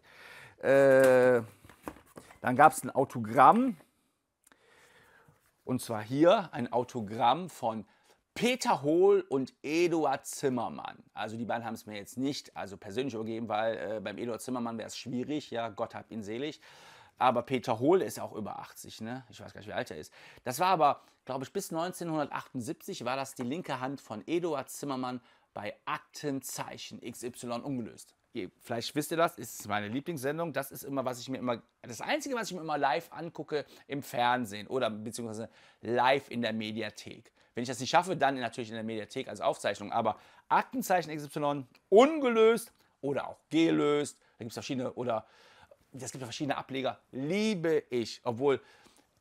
Äh, dann gab es ein Autogramm und zwar hier ein Autogramm von Peter Hohl und Eduard Zimmermann. Also die beiden haben es mir jetzt nicht also persönlich übergeben, weil äh, beim Eduard Zimmermann wäre es schwierig. Ja, Gott hab ihn selig. Aber Peter Hohl ist auch über 80, ne? Ich weiß gar nicht, wie alt er ist. Das war aber, glaube ich, bis 1978 war das die linke Hand von Eduard Zimmermann bei Aktenzeichen XY ungelöst vielleicht wisst ihr das, ist meine Lieblingssendung. Das ist immer, was ich mir immer, das Einzige, was ich mir immer live angucke im Fernsehen oder beziehungsweise live in der Mediathek. Wenn ich das nicht schaffe, dann natürlich in der Mediathek als Aufzeichnung. Aber Aktenzeichen XY ungelöst oder auch gelöst, da gibt es verschiedene oder es gibt verschiedene Ableger, liebe ich, obwohl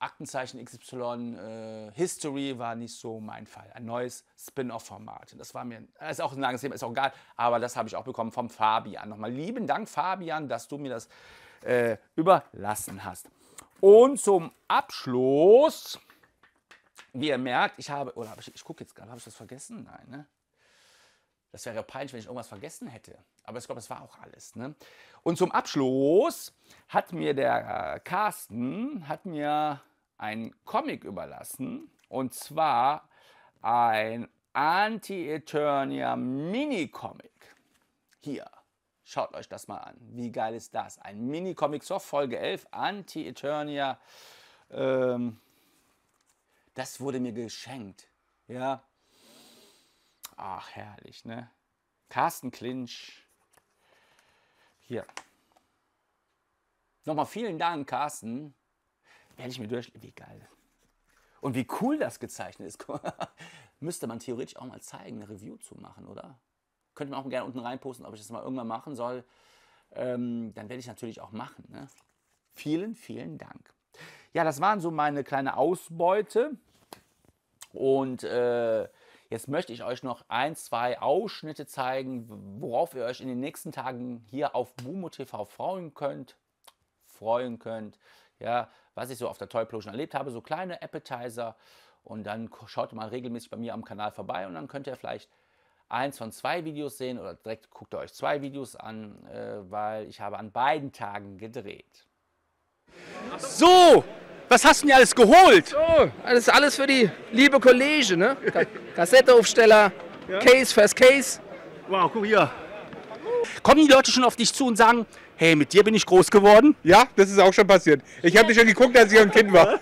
Aktenzeichen XY äh, History war nicht so mein Fall. Ein neues Spin-off-Format. Das war mir, das ist auch ein langes Thema, ist auch egal, aber das habe ich auch bekommen vom Fabian. Nochmal lieben Dank, Fabian, dass du mir das äh, überlassen hast. Und zum Abschluss, wie ihr merkt, ich habe, oder hab ich, ich gucke jetzt gerade, habe ich das vergessen? Nein, ne? Das wäre peinlich, wenn ich irgendwas vergessen hätte. Aber ich glaube, das war auch alles. Ne? Und zum Abschluss hat mir der äh, Carsten, hat mir einen Comic überlassen. Und zwar ein Anti-Eternia Mini-Comic. Hier, schaut euch das mal an. Wie geil ist das? Ein Mini-Comic zur Folge 11, Anti-Eternia. Ähm, das wurde mir geschenkt. Ja. Ach, herrlich, ne? Carsten Klinsch. Hier. Nochmal vielen Dank, Carsten werde ich mir durch. Wie geil. Und wie cool das gezeichnet ist. Müsste man theoretisch auch mal zeigen, eine Review zu machen, oder? Könnte man auch gerne unten reinposten, ob ich das mal irgendwann machen soll. Ähm, dann werde ich natürlich auch machen. Ne? Vielen, vielen Dank. Ja, das waren so meine kleine Ausbeute. Und äh, jetzt möchte ich euch noch ein, zwei Ausschnitte zeigen, worauf ihr euch in den nächsten Tagen hier auf Bumo TV freuen könnt. Freuen könnt ja, was ich so auf der Toy Plosion erlebt habe, so kleine Appetizer. Und dann schaut mal regelmäßig bei mir am Kanal vorbei und dann könnt ihr vielleicht eins von zwei Videos sehen oder direkt guckt ihr euch zwei Videos an, äh, weil ich habe an beiden Tagen gedreht. So, was hast du denn alles geholt? das ist alles für die liebe Kollege, ne? Kassetteaufsteller, ja? Case First Case. Wow, guck hier kommen die Leute schon auf dich zu und sagen, hey, mit dir bin ich groß geworden? Ja, das ist auch schon passiert. Ich habe dich schon geguckt, als ich ein Kind war.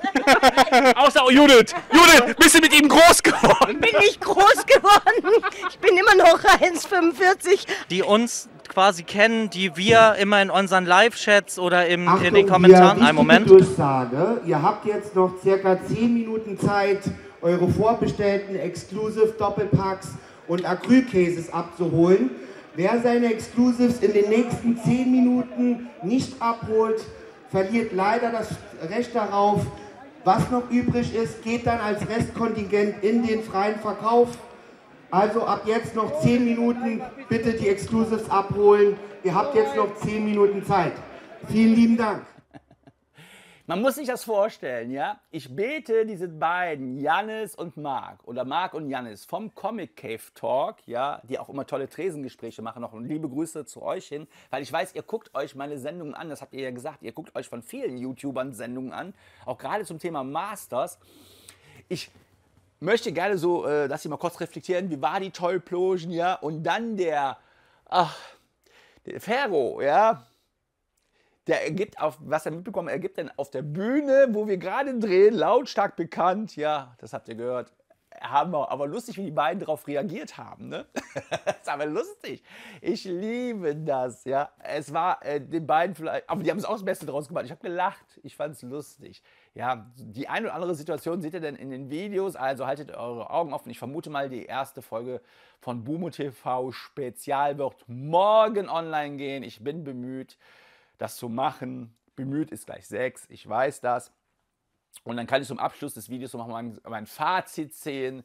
Außer oh, Judith. Judith, bist du mit ihm groß geworden? bin ich groß geworden. Ich bin immer noch 1,45. Die uns quasi kennen, die wir immer in unseren Live-Chats oder im, Achtung, in den Kommentaren. Einen Moment. Durchsage. Ihr habt jetzt noch circa 10 Minuten Zeit, eure vorbestellten Exclusive Doppelpacks und Acrylcases abzuholen. Wer seine Exclusives in den nächsten 10 Minuten nicht abholt, verliert leider das Recht darauf. Was noch übrig ist, geht dann als Restkontingent in den freien Verkauf. Also ab jetzt noch 10 Minuten bitte die Exclusives abholen. Ihr habt jetzt noch 10 Minuten Zeit. Vielen lieben Dank. Man muss sich das vorstellen, ja? Ich bete diese beiden, Jannis und Marc, oder Marc und Jannis vom Comic Cave Talk, ja, die auch immer tolle Tresengespräche machen noch. Und liebe Grüße zu euch hin, weil ich weiß, ihr guckt euch meine Sendungen an, das habt ihr ja gesagt, ihr guckt euch von vielen YouTubern Sendungen an, auch gerade zum Thema Masters. Ich möchte gerne so, äh, dass Sie mal kurz reflektieren, wie war die Tollplosion, ja? Und dann der, ach, der Pharaoh, ja? der ergibt auf, was er mitbekommen, ergibt dann auf der Bühne, wo wir gerade drehen, lautstark bekannt. Ja, das habt ihr gehört. Haben wir aber lustig, wie die beiden darauf reagiert haben. Ne? das ist aber lustig. Ich liebe das. Ja, es war äh, den beiden vielleicht, aber die haben es auch das Beste draus gemacht. Ich habe gelacht. Ich fand es lustig. Ja, die eine oder andere Situation seht ihr denn in den Videos. Also haltet eure Augen offen. Ich vermute mal, die erste Folge von Bumo TV Spezial wird morgen online gehen. Ich bin bemüht das zu machen. Bemüht ist gleich sechs, ich weiß das. Und dann kann ich zum Abschluss des Videos noch mein, mein Fazit sehen.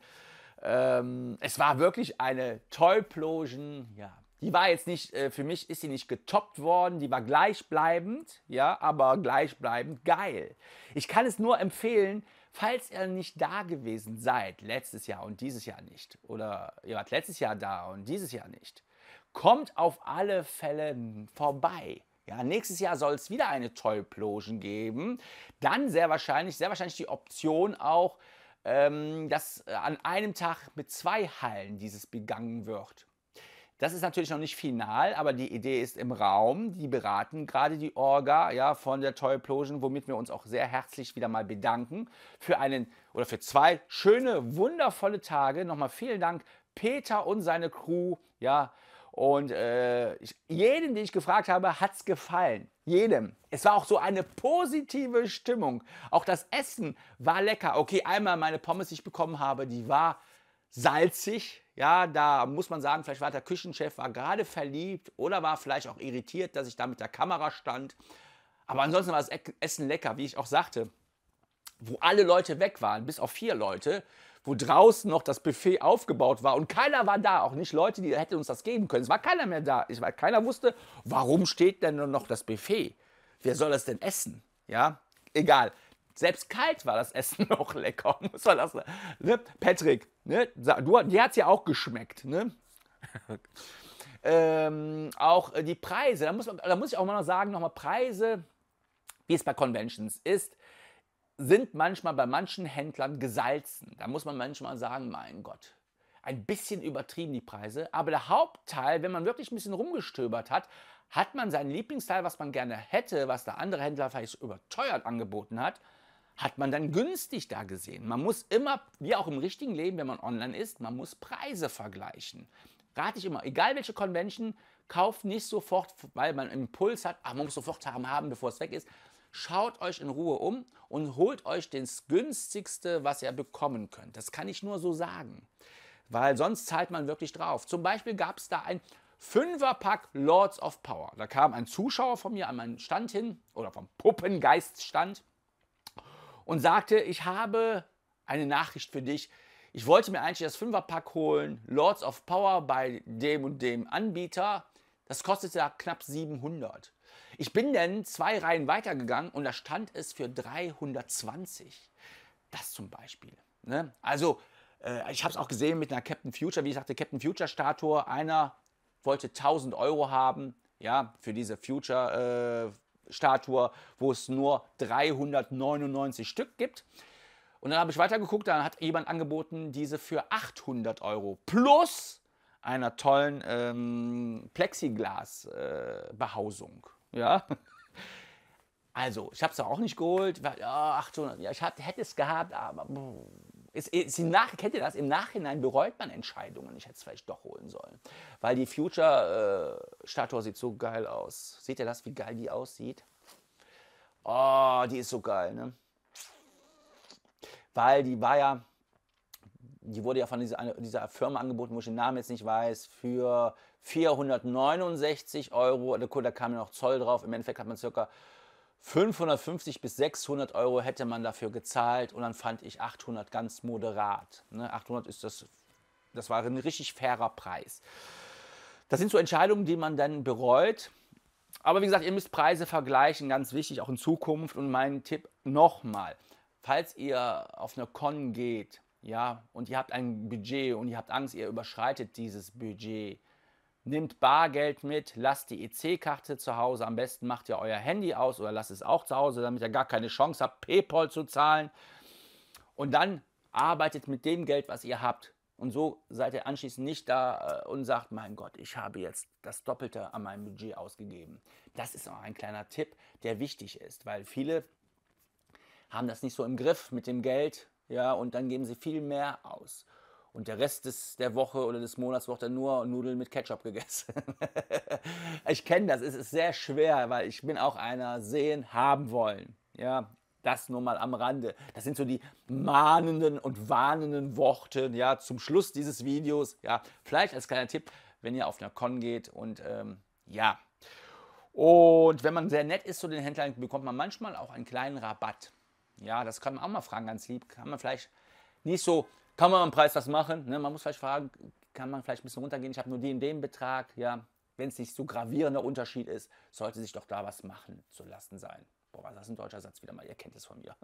Ähm, es war wirklich eine Tollplosion, ja. Die war jetzt nicht, äh, für mich ist sie nicht getoppt worden, die war gleichbleibend, ja, aber gleichbleibend geil. Ich kann es nur empfehlen, falls ihr nicht da gewesen seid, letztes Jahr und dieses Jahr nicht, oder ihr wart letztes Jahr da und dieses Jahr nicht, kommt auf alle Fälle vorbei. Ja, nächstes Jahr soll es wieder eine Tollplosion geben. Dann sehr wahrscheinlich, sehr wahrscheinlich die Option auch, ähm, dass äh, an einem Tag mit zwei Hallen dieses begangen wird. Das ist natürlich noch nicht final, aber die Idee ist im Raum. Die beraten gerade die Orga ja, von der Toy Plosion, womit wir uns auch sehr herzlich wieder mal bedanken für einen oder für zwei schöne, wundervolle Tage. Nochmal vielen Dank, Peter und seine Crew. Ja, und äh, ich, jeden, den ich gefragt habe, hat es gefallen. Jedem. Es war auch so eine positive Stimmung. Auch das Essen war lecker. Okay, einmal meine Pommes, die ich bekommen habe, die war salzig. Ja, da muss man sagen, vielleicht war der Küchenchef war gerade verliebt oder war vielleicht auch irritiert, dass ich da mit der Kamera stand. Aber ansonsten war das Essen lecker, wie ich auch sagte. Wo alle Leute weg waren, bis auf vier Leute, wo draußen noch das Buffet aufgebaut war und keiner war da, auch nicht Leute, die hätten uns das geben können. Es war keiner mehr da, ich, weil keiner wusste, warum steht denn nur noch das Buffet? Wer soll das denn essen? Ja, egal. Selbst kalt war das Essen noch lecker, muss man das ne? Patrick, ne? Du, dir hat es ja auch geschmeckt, ne? ähm, auch äh, die Preise, da muss, man, da muss ich auch mal noch sagen, noch mal Preise, wie es bei Conventions ist, sind manchmal bei manchen Händlern gesalzen. Da muss man manchmal sagen, mein Gott, ein bisschen übertrieben die Preise. Aber der Hauptteil, wenn man wirklich ein bisschen rumgestöbert hat, hat man seinen Lieblingsteil, was man gerne hätte, was der andere Händler vielleicht überteuert angeboten hat, hat man dann günstig da gesehen. Man muss immer, wie auch im richtigen Leben, wenn man online ist, man muss Preise vergleichen. Rate ich immer, egal welche Convention, kauft nicht sofort, weil man einen Impuls hat, ach, man muss sofort haben, haben, bevor es weg ist, Schaut euch in Ruhe um und holt euch das günstigste, was ihr bekommen könnt. Das kann ich nur so sagen, weil sonst zahlt man wirklich drauf. Zum Beispiel gab es da ein Fünferpack Lords of Power. Da kam ein Zuschauer von mir an meinen Stand hin oder vom Puppengeiststand und sagte, ich habe eine Nachricht für dich. Ich wollte mir eigentlich das Fünferpack holen, Lords of Power bei dem und dem Anbieter. Das kostet ja knapp 700. Ich bin dann zwei Reihen weitergegangen und da stand es für 320. Das zum Beispiel. Ne? Also, äh, ich habe es auch gesehen mit einer Captain Future, wie ich sagte, Captain Future Statue. Einer wollte 1000 Euro haben, ja, für diese Future äh, Statue, wo es nur 399 Stück gibt. Und dann habe ich weitergeguckt, dann hat jemand angeboten, diese für 800 Euro plus einer tollen ähm, Plexiglas-Behausung. Äh, ja. Also, ich habe es auch nicht geholt. Ja, 800. Ja, ich hätte es gehabt, aber. Ist, ist Nach kennt ihr das? Im Nachhinein bereut man Entscheidungen. Ich hätte es vielleicht doch holen sollen. Weil die Future-Statue äh, sieht so geil aus. Seht ihr das, wie geil die aussieht? Oh, die ist so geil, ne? Weil die war ja, die wurde ja von dieser, dieser Firma angeboten, wo ich den Namen jetzt nicht weiß, für 469 Euro. Da kam ja noch Zoll drauf. Im Endeffekt hat man circa 550 bis 600 Euro hätte man dafür gezahlt und dann fand ich 800 ganz moderat. 800 ne? ist das, das war ein richtig fairer Preis. Das sind so Entscheidungen, die man dann bereut. Aber wie gesagt, ihr müsst Preise vergleichen, ganz wichtig, auch in Zukunft. Und mein Tipp nochmal, falls ihr auf eine Con geht, ja, und ihr habt ein Budget und ihr habt Angst, ihr überschreitet dieses Budget, Nehmt Bargeld mit, lasst die EC-Karte zu Hause. Am besten macht ihr euer Handy aus oder lasst es auch zu Hause, damit ihr gar keine Chance habt, PayPal zu zahlen. Und dann arbeitet mit dem Geld, was ihr habt. Und so seid ihr anschließend nicht da äh, und sagt, mein Gott, ich habe jetzt das Doppelte an meinem Budget ausgegeben. Das ist auch ein kleiner Tipp, der wichtig ist, weil viele haben das nicht so im Griff mit dem Geld, ja, und dann geben sie viel mehr aus und der Rest des, der Woche oder des Monats wird dann nur Nudeln mit Ketchup gegessen. ich kenne das, es ist sehr schwer, weil ich bin auch einer sehen, haben wollen. Ja, das nur mal am Rande. Das sind so die mahnenden und warnenden Worte, ja, zum Schluss dieses Videos. Ja, vielleicht als kleiner Tipp, wenn ihr auf einer Con geht und ähm, ja. Und wenn man sehr nett ist zu den Händlern, bekommt man manchmal auch einen kleinen Rabatt. Ja, das kann man auch mal fragen, ganz lieb. Kann man vielleicht nicht so kann man am Preis was machen? Ne? Man muss vielleicht fragen, kann man vielleicht ein bisschen runtergehen? Ich habe nur den, dem Betrag. Ja, wenn es nicht so gravierender Unterschied ist, sollte sich doch da was machen zu lassen sein. Boah, was ist ein deutscher Satz wieder mal? Ihr kennt es von mir.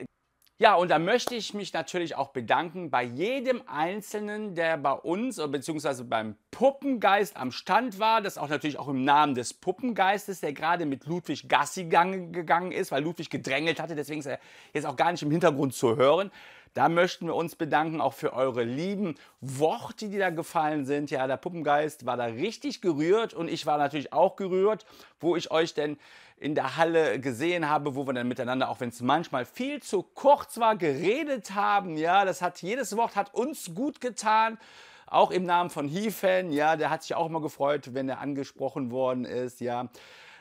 ja, und da möchte ich mich natürlich auch bedanken bei jedem Einzelnen, der bei uns bzw. beim Puppengeist am Stand war. Das auch natürlich auch im Namen des Puppengeistes, der gerade mit Ludwig Gassi gegangen ist, weil Ludwig gedrängelt hatte. Deswegen ist er jetzt auch gar nicht im Hintergrund zu hören. Da möchten wir uns bedanken auch für eure lieben Worte, die da gefallen sind. Ja, der Puppengeist war da richtig gerührt und ich war natürlich auch gerührt, wo ich euch denn in der Halle gesehen habe, wo wir dann miteinander, auch wenn es manchmal viel zu kurz war, geredet haben. Ja, das hat jedes Wort hat uns gut getan auch im Namen von Hefen, ja, der hat sich auch immer gefreut, wenn er angesprochen worden ist, ja.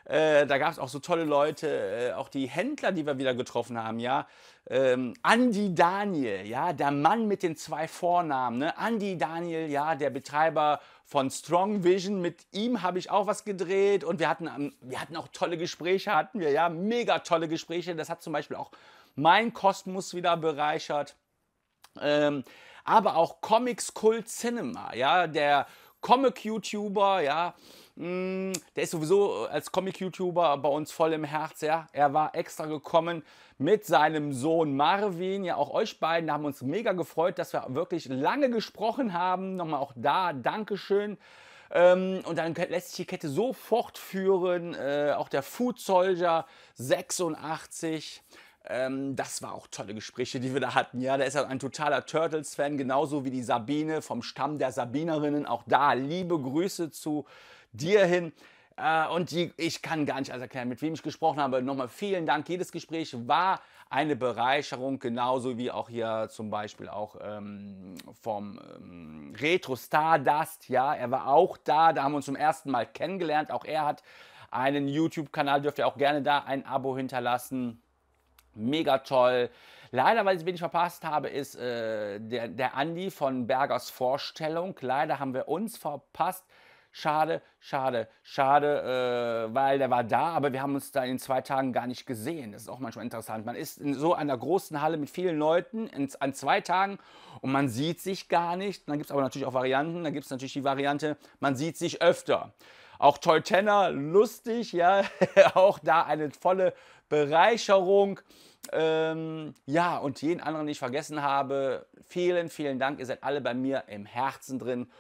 Äh, da gab es auch so tolle Leute, äh, auch die Händler, die wir wieder getroffen haben, ja. Ähm, Andy Daniel, ja, der Mann mit den zwei Vornamen, ne? Andy Daniel, ja, der Betreiber von Strong Vision. Mit ihm habe ich auch was gedreht und wir hatten, ähm, wir hatten auch tolle Gespräche, hatten wir, ja, mega tolle Gespräche. Das hat zum Beispiel auch mein Kosmos wieder bereichert. Ähm, aber auch Comics Cult Cinema, ja, der Comic-YouTuber, ja, Mm, der ist sowieso äh, als Comic-YouTuber bei uns voll im Herz. Ja? Er war extra gekommen mit seinem Sohn Marvin. Ja, auch euch beiden haben uns mega gefreut, dass wir wirklich lange gesprochen haben. Nochmal auch da, Dankeschön ähm, und dann lässt sich die Kette so fortführen. Äh, auch der Food Soldier 86. Ähm, das war auch tolle Gespräche, die wir da hatten. Ja, der ist er halt ein totaler Turtles-Fan, genauso wie die Sabine vom Stamm der Sabinerinnen. Auch da liebe Grüße zu dir hin. Äh, und die, ich kann gar nicht alles erklären, mit wem ich gesprochen habe. Nochmal vielen Dank. Jedes Gespräch war eine Bereicherung, genauso wie auch hier zum Beispiel auch ähm, vom ähm, Retro Stardust. Ja, er war auch da. Da haben wir uns zum ersten Mal kennengelernt. Auch er hat einen YouTube-Kanal. Dürft ihr auch gerne da ein Abo hinterlassen. Mega toll. Leider, weil ich wenig verpasst habe, ist äh, der, der Andi von Bergers Vorstellung. Leider haben wir uns verpasst. Schade, schade, schade, äh, weil der war da, aber wir haben uns da in zwei Tagen gar nicht gesehen. Das ist auch manchmal interessant. Man ist in so einer großen Halle mit vielen Leuten in, an zwei Tagen und man sieht sich gar nicht. dann gibt es aber natürlich auch Varianten. Da gibt es natürlich die Variante, man sieht sich öfter. Auch Toy Tenner, lustig, ja, auch da eine volle Bereicherung. Ähm, ja, und jeden anderen, den ich vergessen habe, vielen, vielen Dank. Ihr seid alle bei mir im Herzen drin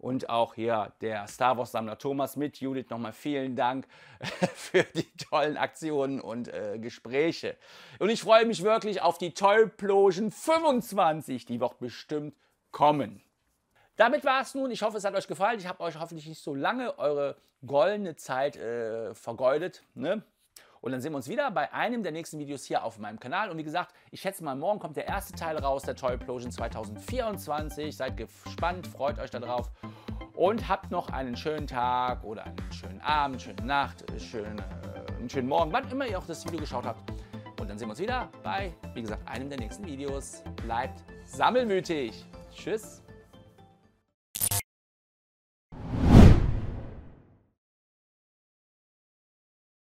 und auch hier der Star Wars Sammler Thomas mit Judith nochmal vielen Dank für die tollen Aktionen und äh, Gespräche. Und ich freue mich wirklich auf die Tollplogen 25, die wird bestimmt kommen. Damit war es nun. Ich hoffe, es hat euch gefallen. Ich habe euch hoffentlich nicht so lange eure goldene Zeit äh, vergeudet. Ne? Und dann sehen wir uns wieder bei einem der nächsten Videos hier auf meinem Kanal. Und wie gesagt, ich schätze mal, morgen kommt der erste Teil raus, der Toyplosion 2024. Seid gespannt, freut euch darauf. Und habt noch einen schönen Tag oder einen schönen Abend, schöne Nacht, äh, schönen, äh, einen schönen Morgen, wann immer ihr auch das Video geschaut habt. Und dann sehen wir uns wieder bei, wie gesagt, einem der nächsten Videos. Bleibt sammelmütig. Tschüss.